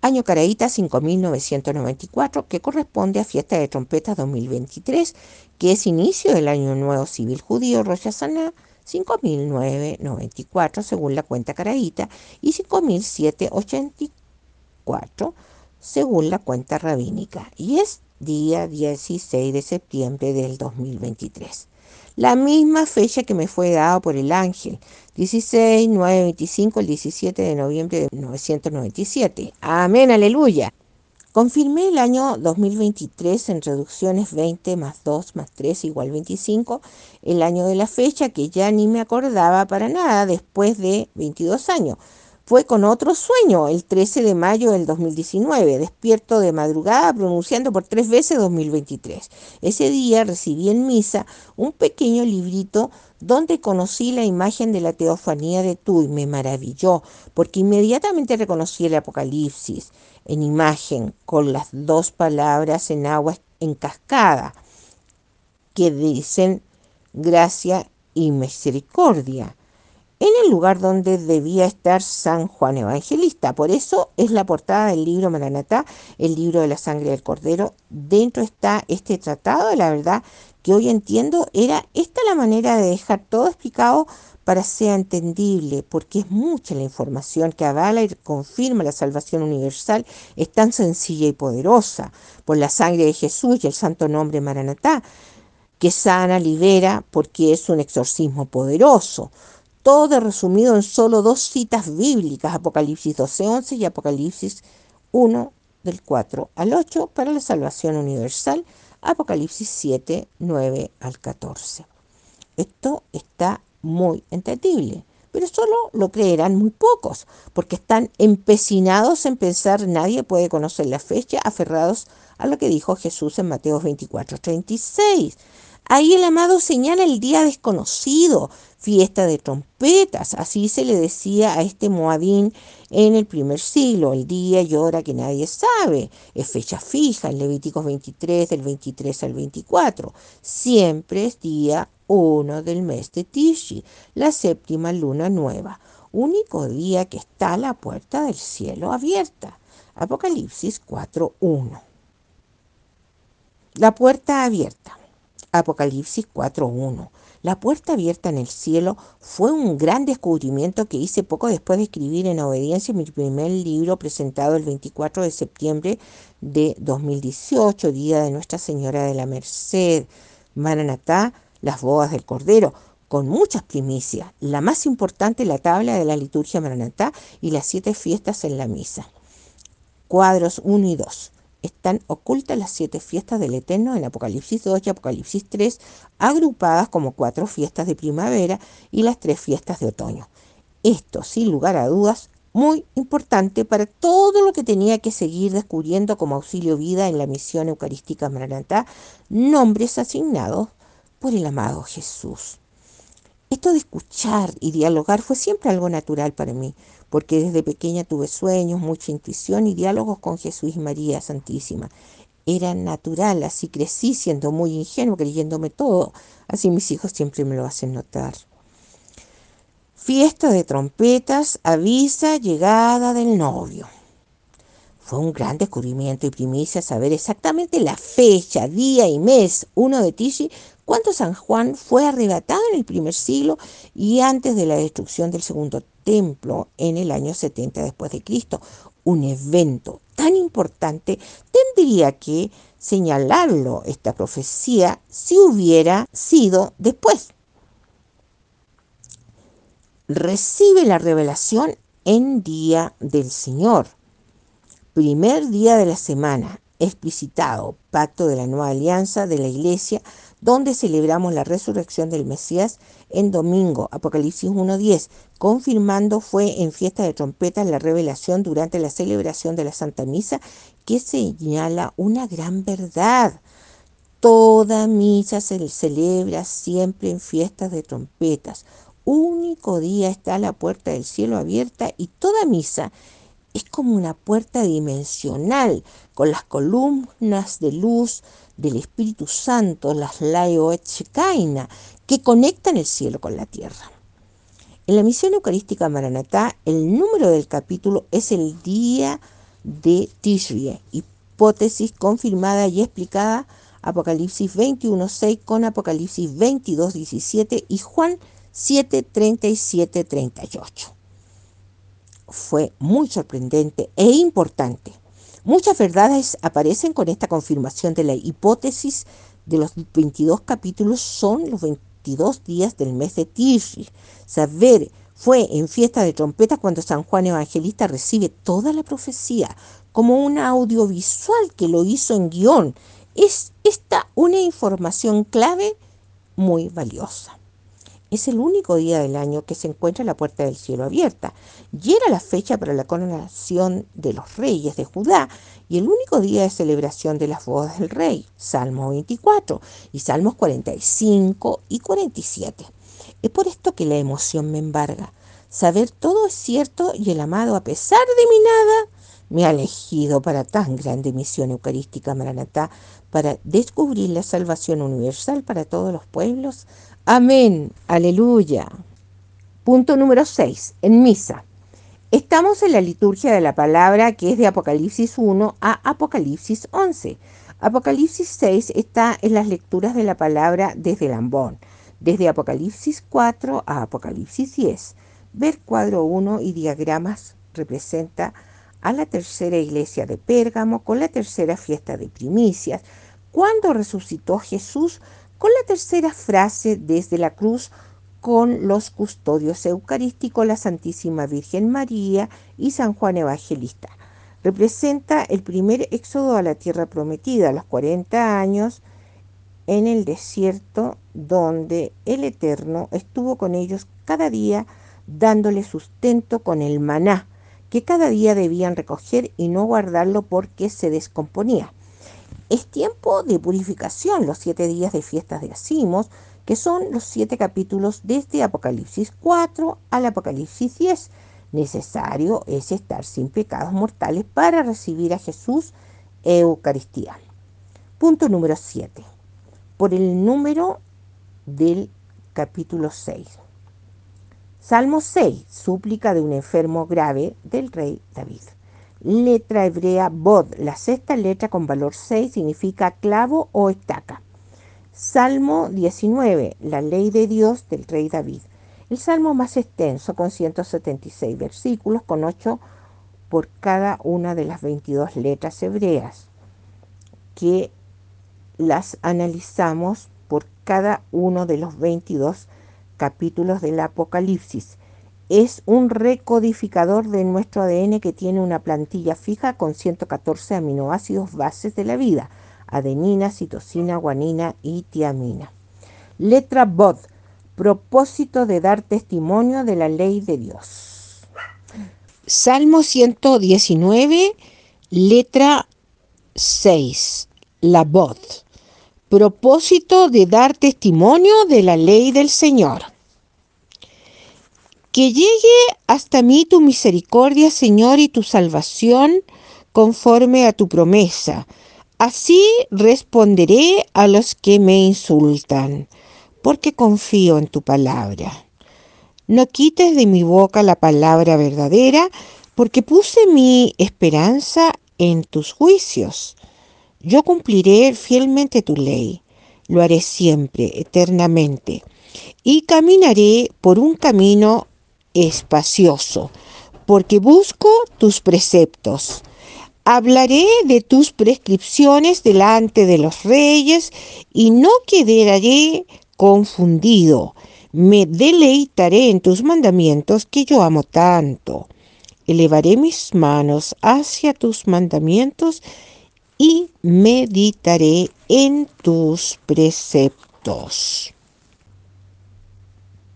año Caraíta 5.994, que corresponde a Fiesta de Trompetas 2023, que es inicio del Año Nuevo Civil Judío Rosh Hashanah 5.994 según la cuenta Caraíta y 5.784 según la cuenta rabínica y es día 16 de septiembre del 2023 la misma fecha que me fue dada por el ángel, 16, 9, 25, el 17 de noviembre de 1997. Amén, aleluya. Confirmé el año 2023 en reducciones 20 más 2 más 3 igual 25, el año de la fecha que ya ni me acordaba para nada después de 22 años fue con otro sueño el 13 de mayo del 2019, despierto de madrugada pronunciando por tres veces 2023. Ese día recibí en misa un pequeño librito donde conocí la imagen de la teofanía de Tú y me maravilló, porque inmediatamente reconocí el Apocalipsis en imagen, con las dos palabras en agua en cascada, que dicen gracia y misericordia en el lugar donde debía estar San Juan Evangelista. Por eso es la portada del libro Maranatá, el libro de la sangre del cordero. Dentro está este tratado de la verdad que hoy entiendo era esta la manera de dejar todo explicado para sea entendible, porque es mucha la información que avala y confirma la salvación universal, es tan sencilla y poderosa, por la sangre de Jesús y el santo nombre Maranatá, que sana, libera, porque es un exorcismo poderoso todo resumido en solo dos citas bíblicas, Apocalipsis 12.11 y Apocalipsis 1 del 4 al 8 para la salvación universal, Apocalipsis 79 al 14. Esto está muy entendible, pero solo lo creerán muy pocos, porque están empecinados en pensar nadie puede conocer la fecha, aferrados a lo que dijo Jesús en Mateo 24.36. Ahí el amado señala el día desconocido, fiesta de trompetas, así se le decía a este Moadín en el primer siglo, el día y hora que nadie sabe, es fecha fija en Levíticos 23, del 23 al 24, siempre es día 1 del mes de Tishi, la séptima luna nueva, único día que está la puerta del cielo abierta. Apocalipsis 4.1. La puerta abierta. Apocalipsis 4.1. La puerta abierta en el cielo fue un gran descubrimiento que hice poco después de escribir en obediencia mi primer libro presentado el 24 de septiembre de 2018, Día de Nuestra Señora de la Merced, Maranatá, las bodas del Cordero, con muchas primicias, la más importante la tabla de la liturgia Maranatá y las siete fiestas en la misa. Cuadros 1 y 2 están ocultas las siete fiestas del Eterno en Apocalipsis 2 y Apocalipsis 3, agrupadas como cuatro fiestas de primavera y las tres fiestas de otoño. Esto, sin lugar a dudas, muy importante para todo lo que tenía que seguir descubriendo como auxilio vida en la misión eucarística Maranatá, nombres asignados por el amado Jesús. Esto de escuchar y dialogar fue siempre algo natural para mí, porque desde pequeña tuve sueños, mucha intuición y diálogos con Jesús y María Santísima. Era natural, así crecí siendo muy ingenuo, creyéndome todo. Así mis hijos siempre me lo hacen notar. Fiesta de trompetas avisa llegada del novio. Fue un gran descubrimiento y primicia saber exactamente la fecha, día y mes, uno de Tishi, cuando San Juan fue arrebatado en el primer siglo y antes de la destrucción del segundo templo en el año 70 después de Cristo. Un evento tan importante tendría que señalarlo esta profecía si hubiera sido después. Recibe la revelación en día del Señor, primer día de la semana, explicitado, pacto de la nueva alianza de la iglesia donde celebramos la resurrección del Mesías en domingo, Apocalipsis 1.10, confirmando fue en fiesta de trompetas la revelación durante la celebración de la Santa Misa que señala una gran verdad. Toda misa se celebra siempre en fiestas de trompetas. Único día está la puerta del cielo abierta y toda misa es como una puerta dimensional, con las columnas de luz del Espíritu Santo, las shekaina, que conectan el cielo con la tierra. En la misión eucarística Maranatá, el número del capítulo es el día de Tishri, hipótesis confirmada y explicada Apocalipsis 21.6 con Apocalipsis 22.17 y Juan 38. Fue muy sorprendente e importante Muchas verdades aparecen con esta confirmación de la hipótesis de los 22 capítulos son los 22 días del mes de Tishri. Saber fue en fiesta de trompetas cuando San Juan Evangelista recibe toda la profecía como un audiovisual que lo hizo en guión. Es esta una información clave muy valiosa. Es el único día del año que se encuentra la puerta del cielo abierta, y era la fecha para la coronación de los reyes de Judá, y el único día de celebración de las bodas del rey, Salmo 24 y Salmos 45 y 47. Es por esto que la emoción me embarga. Saber todo es cierto y el amado, a pesar de mi nada, me ha elegido para tan grande misión eucarística Maranatá, para descubrir la salvación universal para todos los pueblos Amén, aleluya. Punto número 6, en misa. Estamos en la liturgia de la palabra que es de Apocalipsis 1 a Apocalipsis 11. Apocalipsis 6 está en las lecturas de la palabra desde Lambón. desde Apocalipsis 4 a Apocalipsis 10. Ver cuadro 1 y diagramas representa a la tercera iglesia de Pérgamo con la tercera fiesta de primicias, cuando resucitó Jesús con la tercera frase desde la cruz con los custodios eucarísticos, la Santísima Virgen María y San Juan Evangelista. Representa el primer éxodo a la tierra prometida, a los 40 años en el desierto donde el Eterno estuvo con ellos cada día dándole sustento con el maná, que cada día debían recoger y no guardarlo porque se descomponía. Es tiempo de purificación, los siete días de fiestas de asimos que son los siete capítulos desde Apocalipsis 4 al Apocalipsis 10. Necesario es estar sin pecados mortales para recibir a Jesús Eucaristía. Punto número 7. Por el número del capítulo 6. Salmo 6, súplica de un enfermo grave del rey David letra hebrea Bod. La sexta letra con valor 6 significa clavo o estaca. Salmo 19, la ley de Dios del rey David. El salmo más extenso con 176 versículos, con 8 por cada una de las 22 letras hebreas, que las analizamos por cada uno de los 22 capítulos del Apocalipsis es un recodificador de nuestro ADN que tiene una plantilla fija con 114 aminoácidos bases de la vida, adenina, citosina, guanina y tiamina. Letra BOD, propósito de dar testimonio de la ley de Dios. Salmo 119, letra 6, la BOD, propósito de dar testimonio de la ley del Señor. Que llegue hasta mí tu misericordia, Señor, y tu salvación conforme a tu promesa. Así responderé a los que me insultan, porque confío en tu palabra. No quites de mi boca la palabra verdadera, porque puse mi esperanza en tus juicios. Yo cumpliré fielmente tu ley, lo haré siempre, eternamente, y caminaré por un camino espacioso, porque busco tus preceptos. Hablaré de tus prescripciones delante de los reyes y no quedaré confundido. Me deleitaré en tus mandamientos que yo amo tanto. Elevaré mis manos hacia tus mandamientos y meditaré en tus preceptos.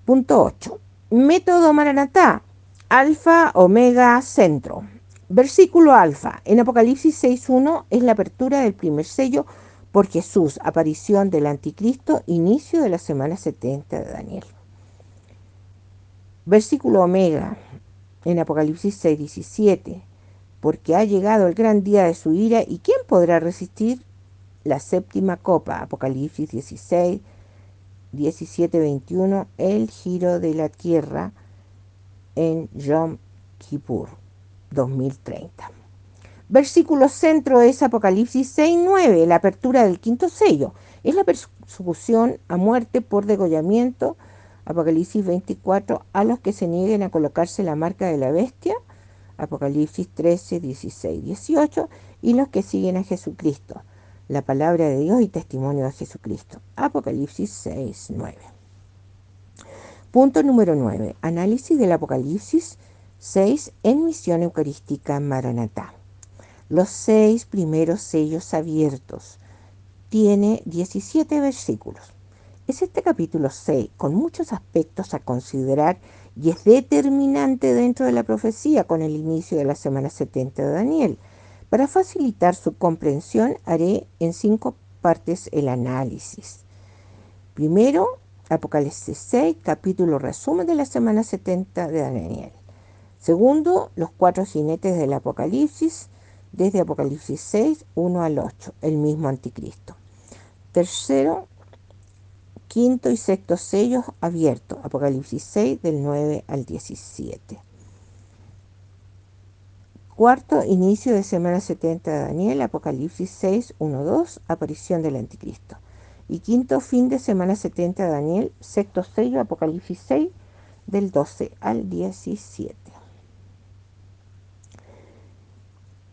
Punto 8. Método Maranatá, Alfa, Omega, Centro. Versículo Alfa. En Apocalipsis 6.1 es la apertura del primer sello por Jesús, aparición del anticristo, inicio de la semana 70 de Daniel. Versículo Omega. En Apocalipsis 6.17. Porque ha llegado el gran día de su ira y ¿quién podrá resistir? La séptima copa. Apocalipsis 16, 17:21 el giro de la tierra en Yom Kippur 2030. Versículo centro es Apocalipsis 6:9, la apertura del quinto sello. Es la persecución a muerte por degollamiento, Apocalipsis 24, a los que se nieguen a colocarse la marca de la bestia, Apocalipsis 13, 16, 18, y los que siguen a Jesucristo, la palabra de Dios y testimonio de Jesucristo. Apocalipsis 6, 9. Punto número 9. Análisis del Apocalipsis 6 en misión eucarística Maranatá. Los seis primeros sellos abiertos. Tiene 17 versículos. Es este capítulo 6 con muchos aspectos a considerar y es determinante dentro de la profecía con el inicio de la semana 70 de Daniel para facilitar su comprensión haré en cinco partes el análisis. Primero, Apocalipsis 6, capítulo resumen de la semana 70 de Daniel. Segundo, los cuatro jinetes del Apocalipsis, desde Apocalipsis 6, 1 al 8, el mismo anticristo. Tercero, quinto y sexto sellos abiertos, Apocalipsis 6, del 9 al 17. Cuarto, inicio de semana 70 de Daniel, Apocalipsis 6, 1, 2, aparición del anticristo. Y quinto, fin de semana 70 de Daniel, sexto sello, Apocalipsis 6, del 12 al 17.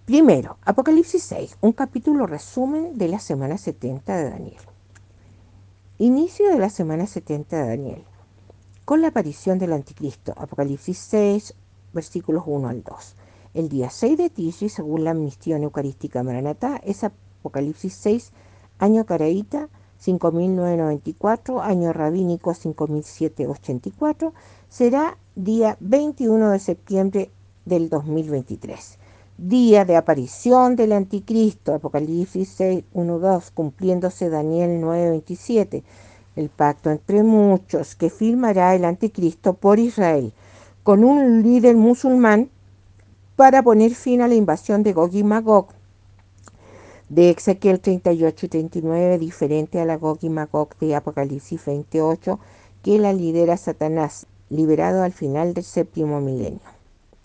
Primero, Apocalipsis 6, un capítulo resumen de la semana 70 de Daniel. Inicio de la semana 70 de Daniel, con la aparición del anticristo, Apocalipsis 6, versículos 1 al 2. El día 6 de Tishi, según la misión eucarística Maranatá, es Apocalipsis 6, año caraíta 5994, año rabínico 5784, será día 21 de septiembre del 2023. Día de aparición del anticristo, Apocalipsis 6, 1, 2, cumpliéndose Daniel 927. el pacto entre muchos que firmará el anticristo por Israel, con un líder musulmán para poner fin a la invasión de Gog y Magog. De Ezequiel 38 y 39, diferente a la Gog y Magog de Apocalipsis 28, que la lidera Satanás, liberado al final del séptimo milenio.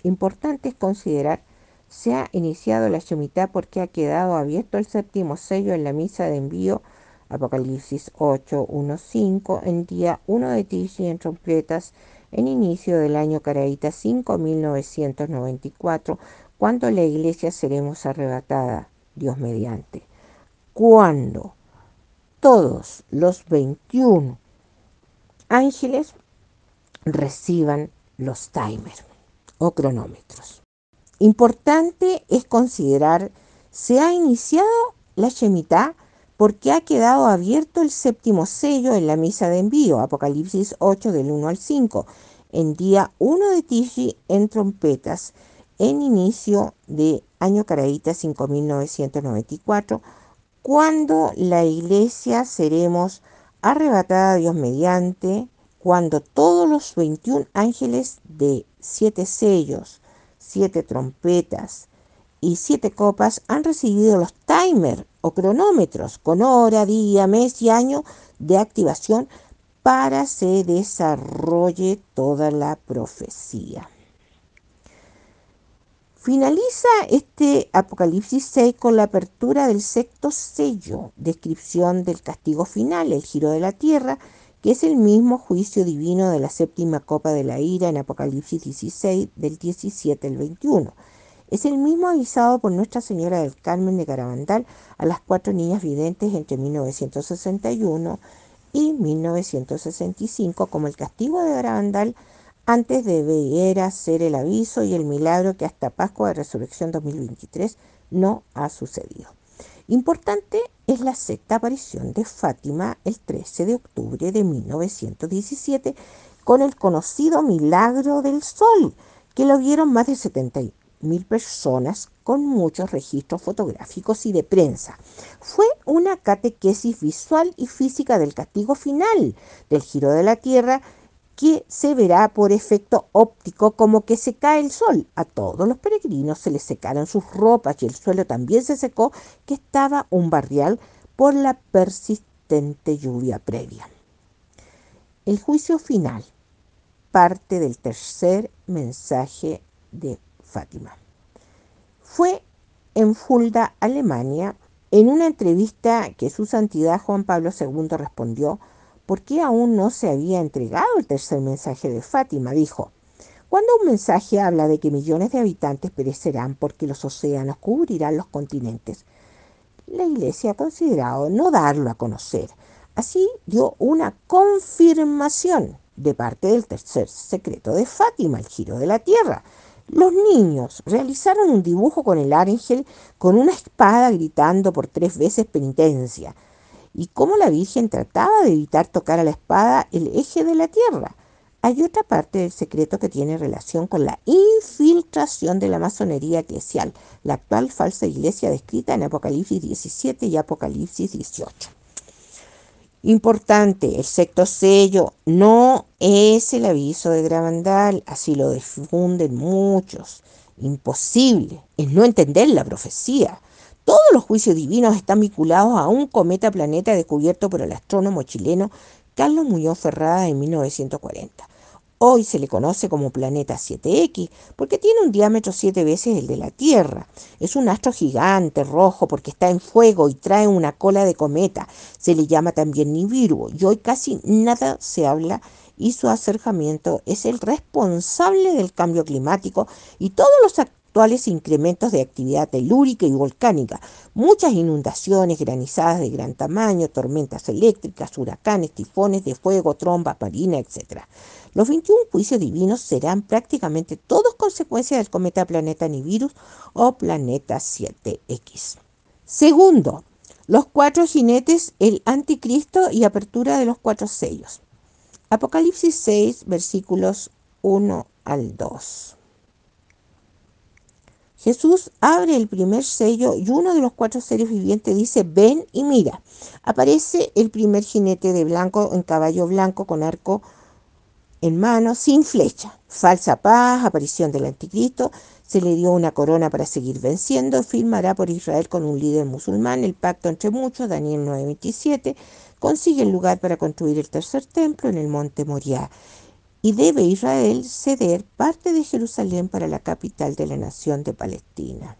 Importante es considerar se ha iniciado la Shemitah porque ha quedado abierto el séptimo sello en la misa de envío Apocalipsis 8, 5, en día 1 de Tishi en trompetas en inicio del año caraíta 5994, cuando la iglesia seremos arrebatada, Dios mediante. Cuando todos los 21 ángeles reciban los timers o cronómetros. Importante es considerar, ¿se ha iniciado la Shemitah? porque ha quedado abierto el séptimo sello en la misa de envío, Apocalipsis 8 del 1 al 5, en día 1 de Tiji, en trompetas, en inicio de año caraíta 5994, cuando la iglesia seremos arrebatada a Dios mediante, cuando todos los 21 ángeles de siete sellos, siete trompetas y siete copas han recibido los timers o cronómetros con hora, día, mes y año de activación para se desarrolle toda la profecía. Finaliza este Apocalipsis 6 con la apertura del sexto sello, descripción del castigo final, el giro de la tierra, que es el mismo juicio divino de la séptima copa de la ira en Apocalipsis 16 del 17 al 21 es el mismo avisado por Nuestra Señora del Carmen de Garabandal a las cuatro niñas videntes entre 1961 y 1965 como el castigo de Garabandal antes de ver hacer el aviso y el milagro que hasta Pascua de Resurrección 2023 no ha sucedido. Importante es la sexta aparición de Fátima el 13 de octubre de 1917 con el conocido milagro del sol, que lo vieron más de 70, mil personas con muchos registros fotográficos y de prensa. Fue una catequesis visual y física del castigo final del giro de la Tierra que se verá por efecto óptico como que se cae el sol. A todos los peregrinos se les secaron sus ropas y el suelo también se secó, que estaba un barrial por la persistente lluvia previa. El juicio final, parte del tercer mensaje de Fátima. Fue en Fulda, Alemania, en una entrevista que su santidad Juan Pablo II respondió, ¿por qué aún no se había entregado el tercer mensaje de Fátima? Dijo, cuando un mensaje habla de que millones de habitantes perecerán porque los océanos cubrirán los continentes, la Iglesia ha considerado no darlo a conocer. Así dio una confirmación de parte del tercer secreto de Fátima, el giro de la Tierra, los niños realizaron un dibujo con el ángel con una espada gritando por tres veces penitencia y cómo la Virgen trataba de evitar tocar a la espada el eje de la tierra. Hay otra parte del secreto que tiene relación con la infiltración de la masonería eclesial, la actual falsa iglesia descrita en Apocalipsis 17 y Apocalipsis 18. Importante, el sexto sello no es el aviso de Gravandal, así lo difunden muchos. Imposible es no entender la profecía. Todos los juicios divinos están vinculados a un cometa planeta descubierto por el astrónomo chileno Carlos Muñoz Ferrada en 1940. Hoy se le conoce como planeta 7X porque tiene un diámetro 7 veces el de la Tierra. Es un astro gigante rojo porque está en fuego y trae una cola de cometa. Se le llama también Nibiru y hoy casi nada se habla y su acercamiento es el responsable del cambio climático y todos los actuales incrementos de actividad telúrica y volcánica, muchas inundaciones, granizadas de gran tamaño, tormentas eléctricas, huracanes, tifones de fuego, tromba, marina, etc. Los 21 juicios divinos serán prácticamente todos consecuencia del cometa planeta Nibiru o planeta 7X. Segundo, los cuatro jinetes, el anticristo y apertura de los cuatro sellos. Apocalipsis 6, versículos 1 al 2. Jesús abre el primer sello y uno de los cuatro seres vivientes dice, ven y mira. Aparece el primer jinete de blanco en caballo blanco con arco en mano, sin flecha. Falsa paz, aparición del anticristo, se le dio una corona para seguir venciendo, firmará por Israel con un líder musulmán el pacto entre muchos, Daniel 9:27, consigue el lugar para construir el tercer templo en el monte Moriah y debe Israel ceder parte de Jerusalén para la capital de la nación de Palestina.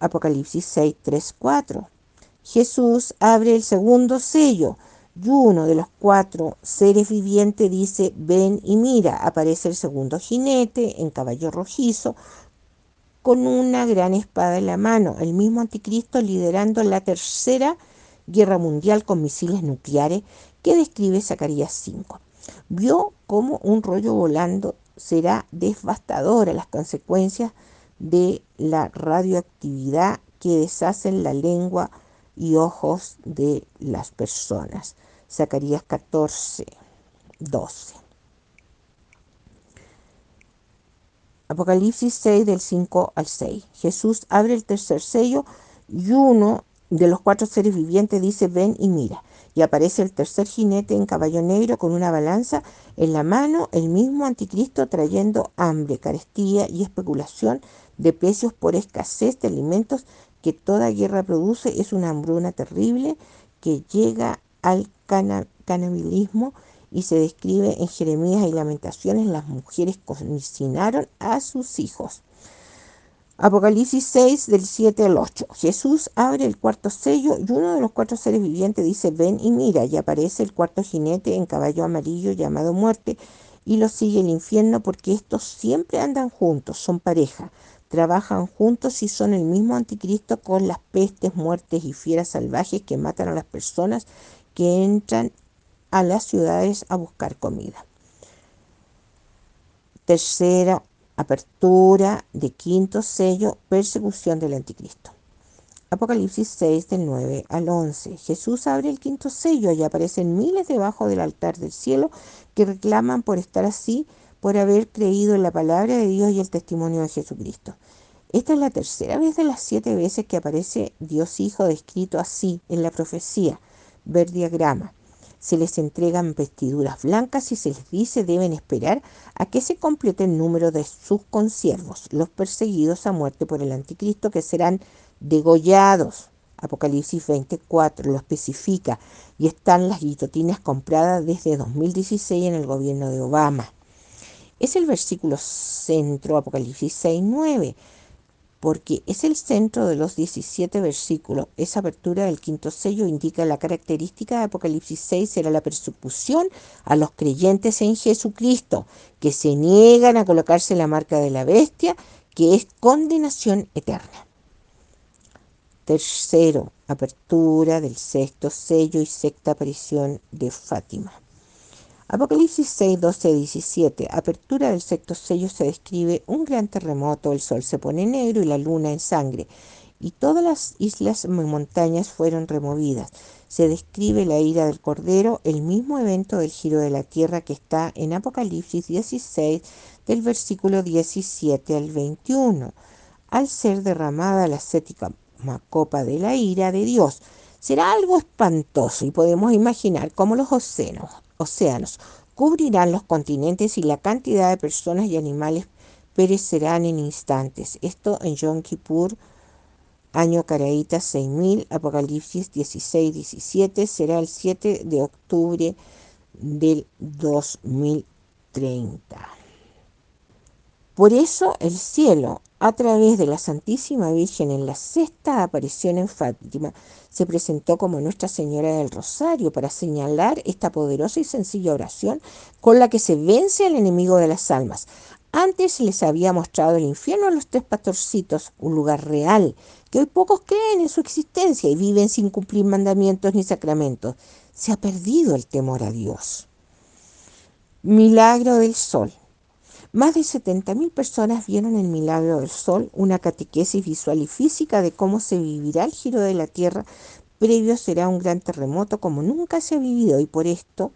Apocalipsis 6, 3, 4. Jesús abre el segundo sello y uno de los cuatro seres vivientes dice, ven y mira, aparece el segundo jinete en caballo rojizo con una gran espada en la mano, el mismo anticristo liderando la tercera guerra mundial con misiles nucleares que describe Zacarías 5. Vio como un rollo volando será a las consecuencias de la radioactividad que deshacen la lengua y ojos de las personas. Zacarías 14, 12. Apocalipsis 6 del 5 al 6. Jesús abre el tercer sello y uno de los cuatro seres vivientes dice, ven y mira y aparece el tercer jinete en caballo negro con una balanza en la mano, el mismo anticristo trayendo hambre, carestía y especulación de precios por escasez de alimentos que toda guerra produce, es una hambruna terrible que llega al canibalismo canabilismo y se describe en Jeremías y Lamentaciones, las mujeres cocinaron a sus hijos. Apocalipsis 6 del 7 al 8. Jesús abre el cuarto sello y uno de los cuatro seres vivientes dice, ven y mira, y aparece el cuarto jinete en caballo amarillo llamado muerte, y lo sigue el infierno porque estos siempre andan juntos, son pareja, trabajan juntos y son el mismo anticristo con las pestes, muertes y fieras salvajes que matan a las personas que entran a las ciudades a buscar comida. Tercera Apertura de quinto sello, persecución del anticristo. Apocalipsis 6 del 9 al 11. Jesús abre el quinto sello y aparecen miles debajo del altar del cielo que reclaman por estar así, por haber creído en la palabra de Dios y el testimonio de Jesucristo. Esta es la tercera vez de las siete veces que aparece Dios Hijo descrito así en la profecía. Ver diagrama. Se les entregan vestiduras blancas y se les dice deben esperar a que se complete el número de sus consiervos, los perseguidos a muerte por el anticristo, que serán degollados. Apocalipsis 24 lo especifica y están las guillotinas compradas desde 2016 en el gobierno de Obama. Es el versículo centro, Apocalipsis 6, 9 porque es el centro de los 17 versículos. Esa apertura del quinto sello indica la característica de Apocalipsis 6 será la persecución a los creyentes en Jesucristo, que se niegan a colocarse la marca de la bestia, que es condenación eterna. Tercero, apertura del sexto sello y sexta aparición de Fátima. Apocalipsis 6, 12, 17. Apertura del sexto sello se describe un gran terremoto, el sol se pone negro y la luna en sangre, y todas las islas y montañas fueron removidas. Se describe la ira del Cordero, el mismo evento del giro de la tierra que está en Apocalipsis 16, del versículo 17 al 21. Al ser derramada la séptima copa de la ira de Dios, será algo espantoso y podemos imaginar cómo los océanos océanos, cubrirán los continentes y la cantidad de personas y animales perecerán en instantes. Esto en Yom Kippur, año Caraíta 6000, Apocalipsis 16, 17, será el 7 de octubre del 2030. Por eso el cielo a través de la Santísima Virgen en la sexta aparición en Fátima, se presentó como Nuestra Señora del Rosario para señalar esta poderosa y sencilla oración con la que se vence al enemigo de las almas. Antes les había mostrado el infierno a los tres pastorcitos, un lugar real, que hoy pocos creen en su existencia y viven sin cumplir mandamientos ni sacramentos. Se ha perdido el temor a Dios. Milagro del Sol. Más de 70.000 personas vieron el Milagro del Sol una catequesis visual y física de cómo se vivirá el giro de la Tierra previo será un gran terremoto como nunca se ha vivido y por esto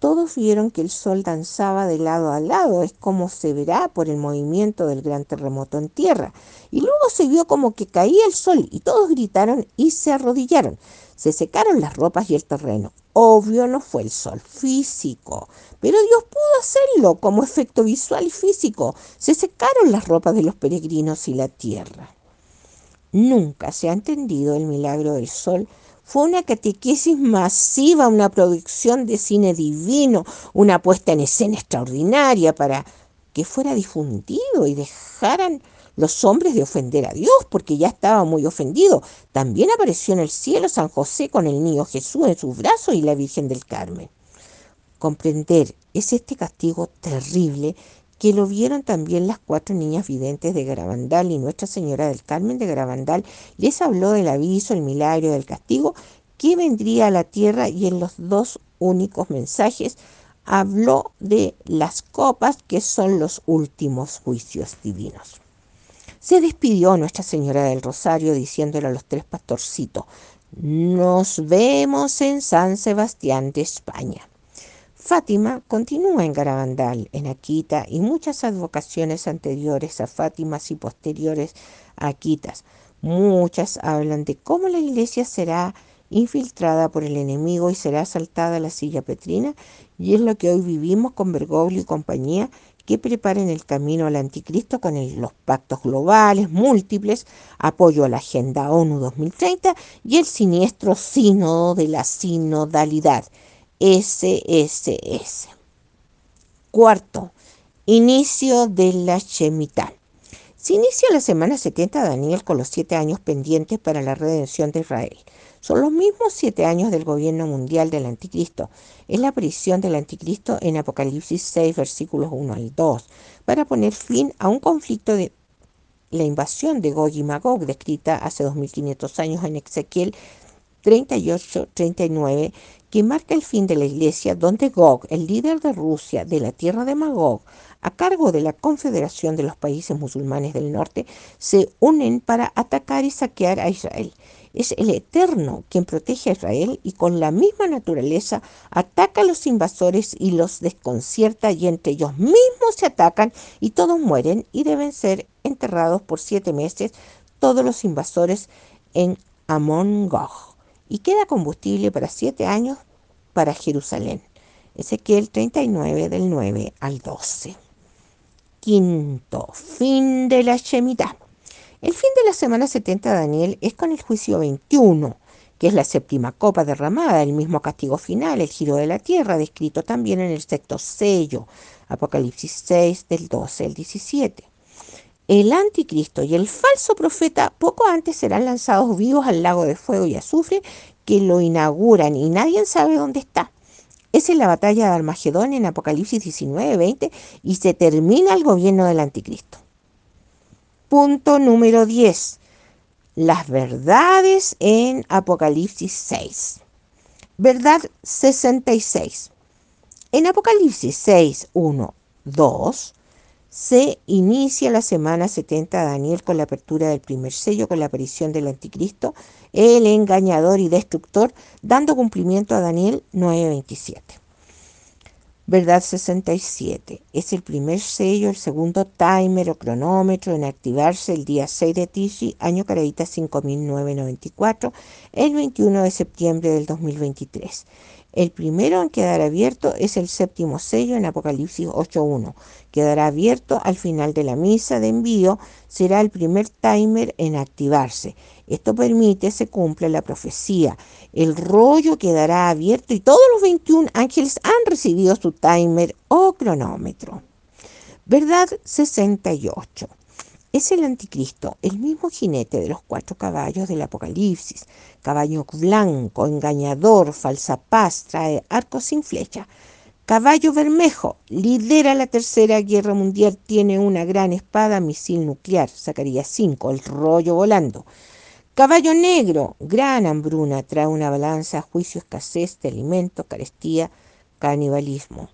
todos vieron que el sol danzaba de lado a lado, es como se verá por el movimiento del gran terremoto en tierra. Y luego se vio como que caía el sol y todos gritaron y se arrodillaron. Se secaron las ropas y el terreno. Obvio no fue el sol físico, pero Dios pudo hacerlo como efecto visual y físico. Se secaron las ropas de los peregrinos y la tierra. Nunca se ha entendido el milagro del sol. Fue una catequesis masiva, una producción de cine divino, una puesta en escena extraordinaria para que fuera difundido y dejaran los hombres de ofender a Dios, porque ya estaba muy ofendido. También apareció en el cielo San José con el niño Jesús en sus brazos y la Virgen del Carmen comprender es este castigo terrible que lo vieron también las cuatro niñas videntes de Garabandal y Nuestra Señora del Carmen de Garabandal les habló del aviso, el milagro, del castigo que vendría a la tierra y en los dos únicos mensajes habló de las copas que son los últimos juicios divinos. Se despidió Nuestra Señora del Rosario diciéndole a los tres pastorcitos, nos vemos en San Sebastián de España. Fátima continúa en Garabandal, en Aquita y muchas advocaciones anteriores a Fátimas y posteriores a Aquitas. Muchas hablan de cómo la iglesia será infiltrada por el enemigo y será asaltada la silla petrina, y es lo que hoy vivimos con Bergoglio y compañía, que preparen el camino al anticristo con los pactos globales, múltiples, apoyo a la Agenda ONU 2030 y el siniestro sínodo de la sinodalidad. SSS. Cuarto, inicio de la Shemitah. Se inicia la semana 70 de Daniel con los siete años pendientes para la redención de Israel. Son los mismos siete años del gobierno mundial del anticristo. Es la aparición del anticristo en Apocalipsis 6, versículos 1 al 2, para poner fin a un conflicto de la invasión de Gog y Magog, descrita hace 2500 años en Ezequiel 38-39, que marca el fin de la iglesia donde Gog, el líder de Rusia de la tierra de Magog, a cargo de la Confederación de los Países Musulmanes del Norte, se unen para atacar y saquear a Israel. Es el Eterno quien protege a Israel y con la misma naturaleza ataca a los invasores y los desconcierta y entre ellos mismos se atacan y todos mueren y deben ser enterrados por siete meses todos los invasores en Amon Gog y queda combustible para siete años para Jerusalén. Ezequiel 39 del 9 al 12. Quinto, fin de la Shemitah. El fin de la semana 70 de Daniel es con el juicio 21, que es la séptima copa derramada, el mismo castigo final, el giro de la tierra, descrito también en el sexto sello, Apocalipsis 6 del 12 al 17 el anticristo y el falso profeta poco antes serán lanzados vivos al lago de fuego y azufre que lo inauguran y nadie sabe dónde está. Esa es la batalla de Armagedón en Apocalipsis 19-20 y se termina el gobierno del anticristo. Punto número 10. Las verdades en Apocalipsis 6. Verdad 66. En Apocalipsis 6, 1, 2 se inicia la semana 70 Daniel con la apertura del primer sello, con la aparición del anticristo, el engañador y destructor, dando cumplimiento a Daniel 9:27. Verdad 67. Es el primer sello, el segundo timer o cronómetro en activarse el día 6 de Tishi, año Caradita 5994, el 21 de septiembre del 2023. El primero en quedar abierto es el séptimo sello en Apocalipsis 8.1. Quedará abierto al final de la misa de envío, será el primer timer en activarse. Esto permite se cumpla la profecía. El rollo quedará abierto y todos los 21 ángeles han recibido su timer o cronómetro. Verdad 68. Es el anticristo, el mismo jinete de los cuatro caballos del Apocalipsis, caballo blanco, engañador, falsa paz, trae arco sin flecha. Caballo Bermejo lidera la Tercera Guerra Mundial, tiene una gran espada, misil nuclear, sacaría cinco, el rollo volando. Caballo Negro, gran hambruna, trae una balanza, juicio, escasez de alimento, carestía, canibalismo.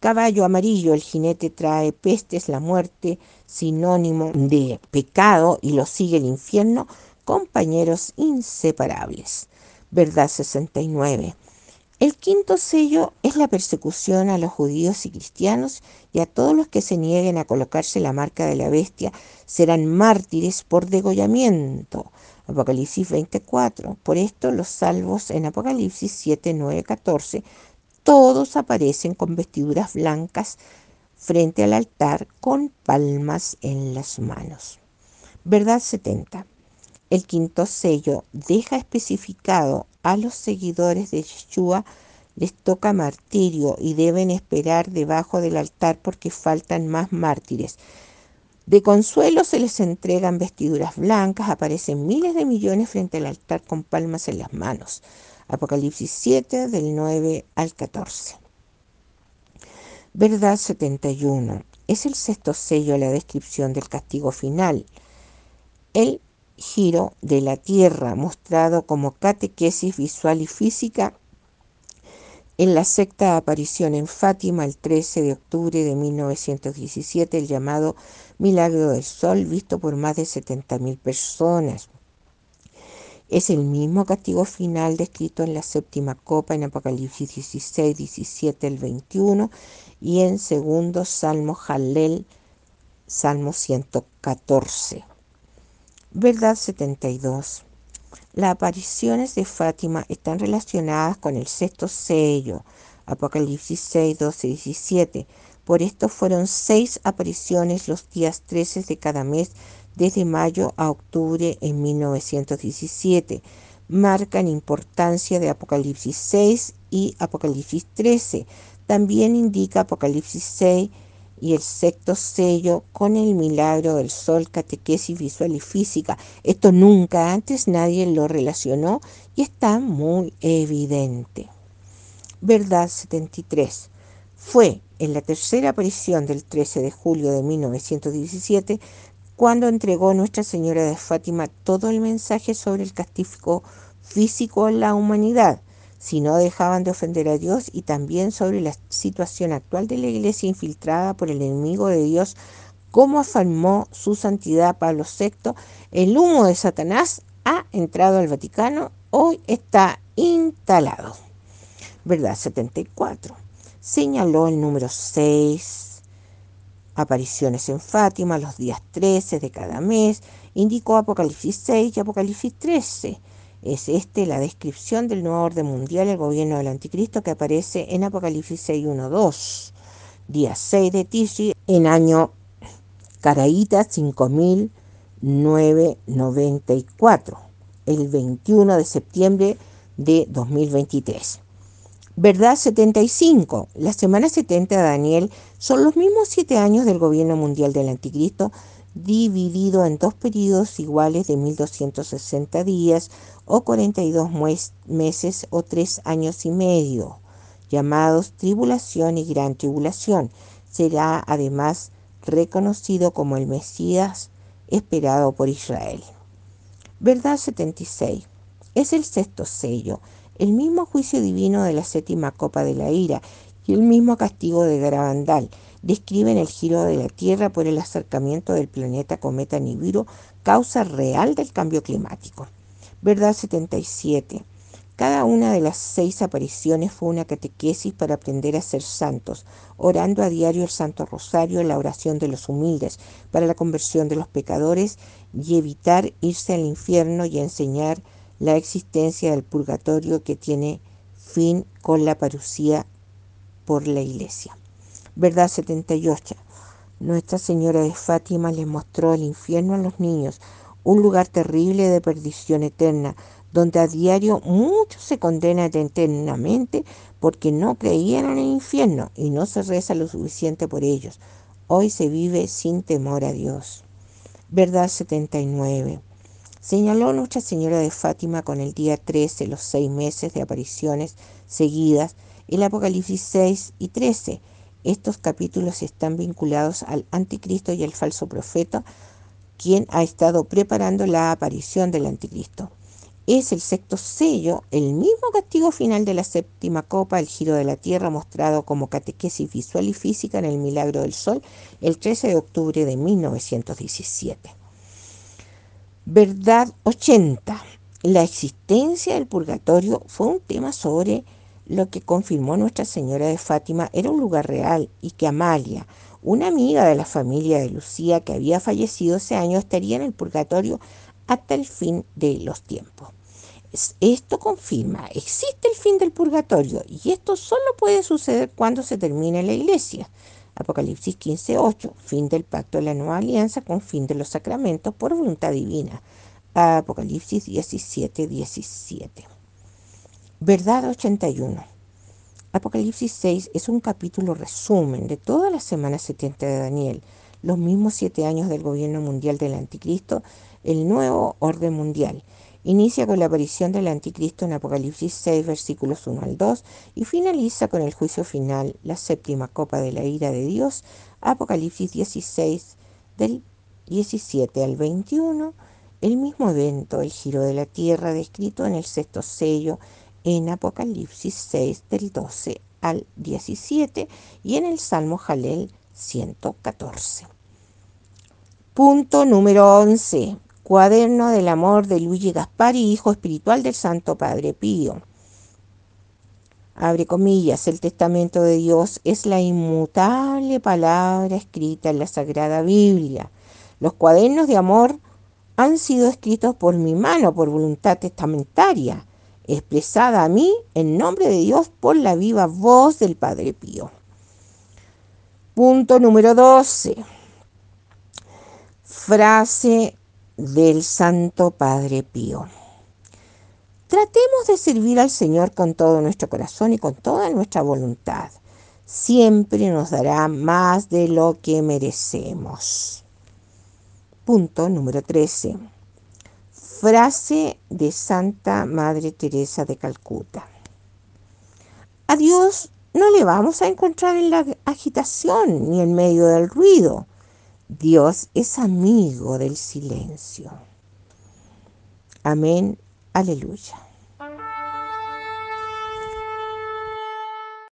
Caballo amarillo, el jinete trae pestes, la muerte, sinónimo de pecado, y lo sigue el infierno, compañeros inseparables. Verdad 69. El quinto sello es la persecución a los judíos y cristianos y a todos los que se nieguen a colocarse la marca de la bestia serán mártires por degollamiento. Apocalipsis 24. Por esto los salvos en Apocalipsis 7, 9, 14 todos aparecen con vestiduras blancas frente al altar con palmas en las manos. Verdad 70. El quinto sello deja especificado a los seguidores de Yeshua les toca martirio y deben esperar debajo del altar porque faltan más mártires. De consuelo se les entregan vestiduras blancas, aparecen miles de millones frente al altar con palmas en las manos. Apocalipsis 7 del 9 al 14. Verdad 71. Es el sexto sello la descripción del castigo final. El giro de la tierra mostrado como catequesis visual y física en la sexta aparición en Fátima el 13 de octubre de 1917, el llamado Milagro del Sol, visto por más de 70.000 personas. Es el mismo castigo final descrito en la séptima copa en Apocalipsis 16, 17, el 21 y en segundo Salmo Jalel, Salmo 114. Verdad 72. Las apariciones de Fátima están relacionadas con el sexto sello, Apocalipsis 6, 12, 17. Por esto fueron seis apariciones los días 13 de cada mes desde mayo a octubre en 1917. Marcan importancia de Apocalipsis 6 y Apocalipsis 13. También indica Apocalipsis 6 y el sexto sello con el milagro del sol, catequesis visual y física. Esto nunca antes nadie lo relacionó y está muy evidente. Verdad 73. Fue en la tercera aparición del 13 de julio de 1917 cuando entregó Nuestra Señora de Fátima todo el mensaje sobre el castigo físico a la humanidad, si no dejaban de ofender a Dios y también sobre la situación actual de la iglesia infiltrada por el enemigo de Dios, como afirmó su santidad Pablo VI, el humo de Satanás ha entrado al Vaticano, hoy está instalado. ¿Verdad? 74. Señaló el número 6 apariciones en Fátima los días 13 de cada mes, indicó Apocalipsis 6 y Apocalipsis 13. Es este la descripción del nuevo orden mundial el gobierno del anticristo que aparece en Apocalipsis 6.1.2. Día 6 de Tishi, en año Caraíta 5994, el 21 de septiembre de 2023. Verdad 75. La semana 70 de Daniel son los mismos siete años del gobierno mundial del anticristo dividido en dos periodos iguales de 1260 días o 42 meses o tres años y medio, llamados tribulación y gran tribulación. Será además reconocido como el Mesías esperado por Israel. Verdad 76. Es el sexto sello, el mismo juicio divino de la séptima copa de la ira el mismo castigo de Garabandal en el giro de la Tierra por el acercamiento del planeta cometa Nibiru, causa real del cambio climático. Verdad 77. Cada una de las seis apariciones fue una catequesis para aprender a ser santos, orando a diario el Santo Rosario, la oración de los humildes, para la conversión de los pecadores y evitar irse al infierno y enseñar la existencia del purgatorio que tiene fin con la parucía por la iglesia. Verdad 78. Nuestra Señora de Fátima les mostró el infierno a los niños, un lugar terrible de perdición eterna, donde a diario muchos se condenan eternamente porque no creían en el infierno y no se reza lo suficiente por ellos. Hoy se vive sin temor a Dios. Verdad 79. Señaló Nuestra Señora de Fátima con el día 13 los seis meses de apariciones seguidas el Apocalipsis 6 y 13. Estos capítulos están vinculados al anticristo y al falso profeta, quien ha estado preparando la aparición del anticristo. Es el sexto sello, el mismo castigo final de la séptima copa, el giro de la tierra mostrado como catequesis visual y física en el milagro del sol el 13 de octubre de 1917. Verdad 80. La existencia del purgatorio fue un tema sobre lo que confirmó Nuestra Señora de Fátima era un lugar real y que Amalia, una amiga de la familia de Lucía que había fallecido ese año, estaría en el purgatorio hasta el fin de los tiempos. Esto confirma, existe el fin del purgatorio y esto solo puede suceder cuando se termine la iglesia. Apocalipsis 15.8, fin del pacto de la nueva alianza con fin de los sacramentos por voluntad divina. Apocalipsis 17.17. Verdad 81. Apocalipsis 6 es un capítulo resumen de toda la semana 70 de Daniel, los mismos siete años del gobierno mundial del anticristo, el nuevo orden mundial. Inicia con la aparición del anticristo en Apocalipsis 6, versículos 1 al 2, y finaliza con el juicio final, la séptima copa de la ira de Dios, Apocalipsis 16, del 17 al 21, el mismo evento, el giro de la tierra, descrito en el sexto sello, en Apocalipsis 6 del 12 al 17 y en el Salmo Jalel 114. Punto número 11. Cuaderno del amor de Luigi Gaspari, hijo espiritual del Santo Padre Pío. Abre comillas, el testamento de Dios es la inmutable palabra escrita en la Sagrada Biblia. Los cuadernos de amor han sido escritos por mi mano, por voluntad testamentaria expresada a mí en nombre de Dios por la viva voz del Padre Pío. Punto número 12. Frase del Santo Padre Pío. Tratemos de servir al Señor con todo nuestro corazón y con toda nuestra voluntad. Siempre nos dará más de lo que merecemos. Punto número 13 Frase de Santa Madre Teresa de Calcuta. A Dios no le vamos a encontrar en la agitación ni en medio del ruido. Dios es amigo del silencio. Amén. Aleluya.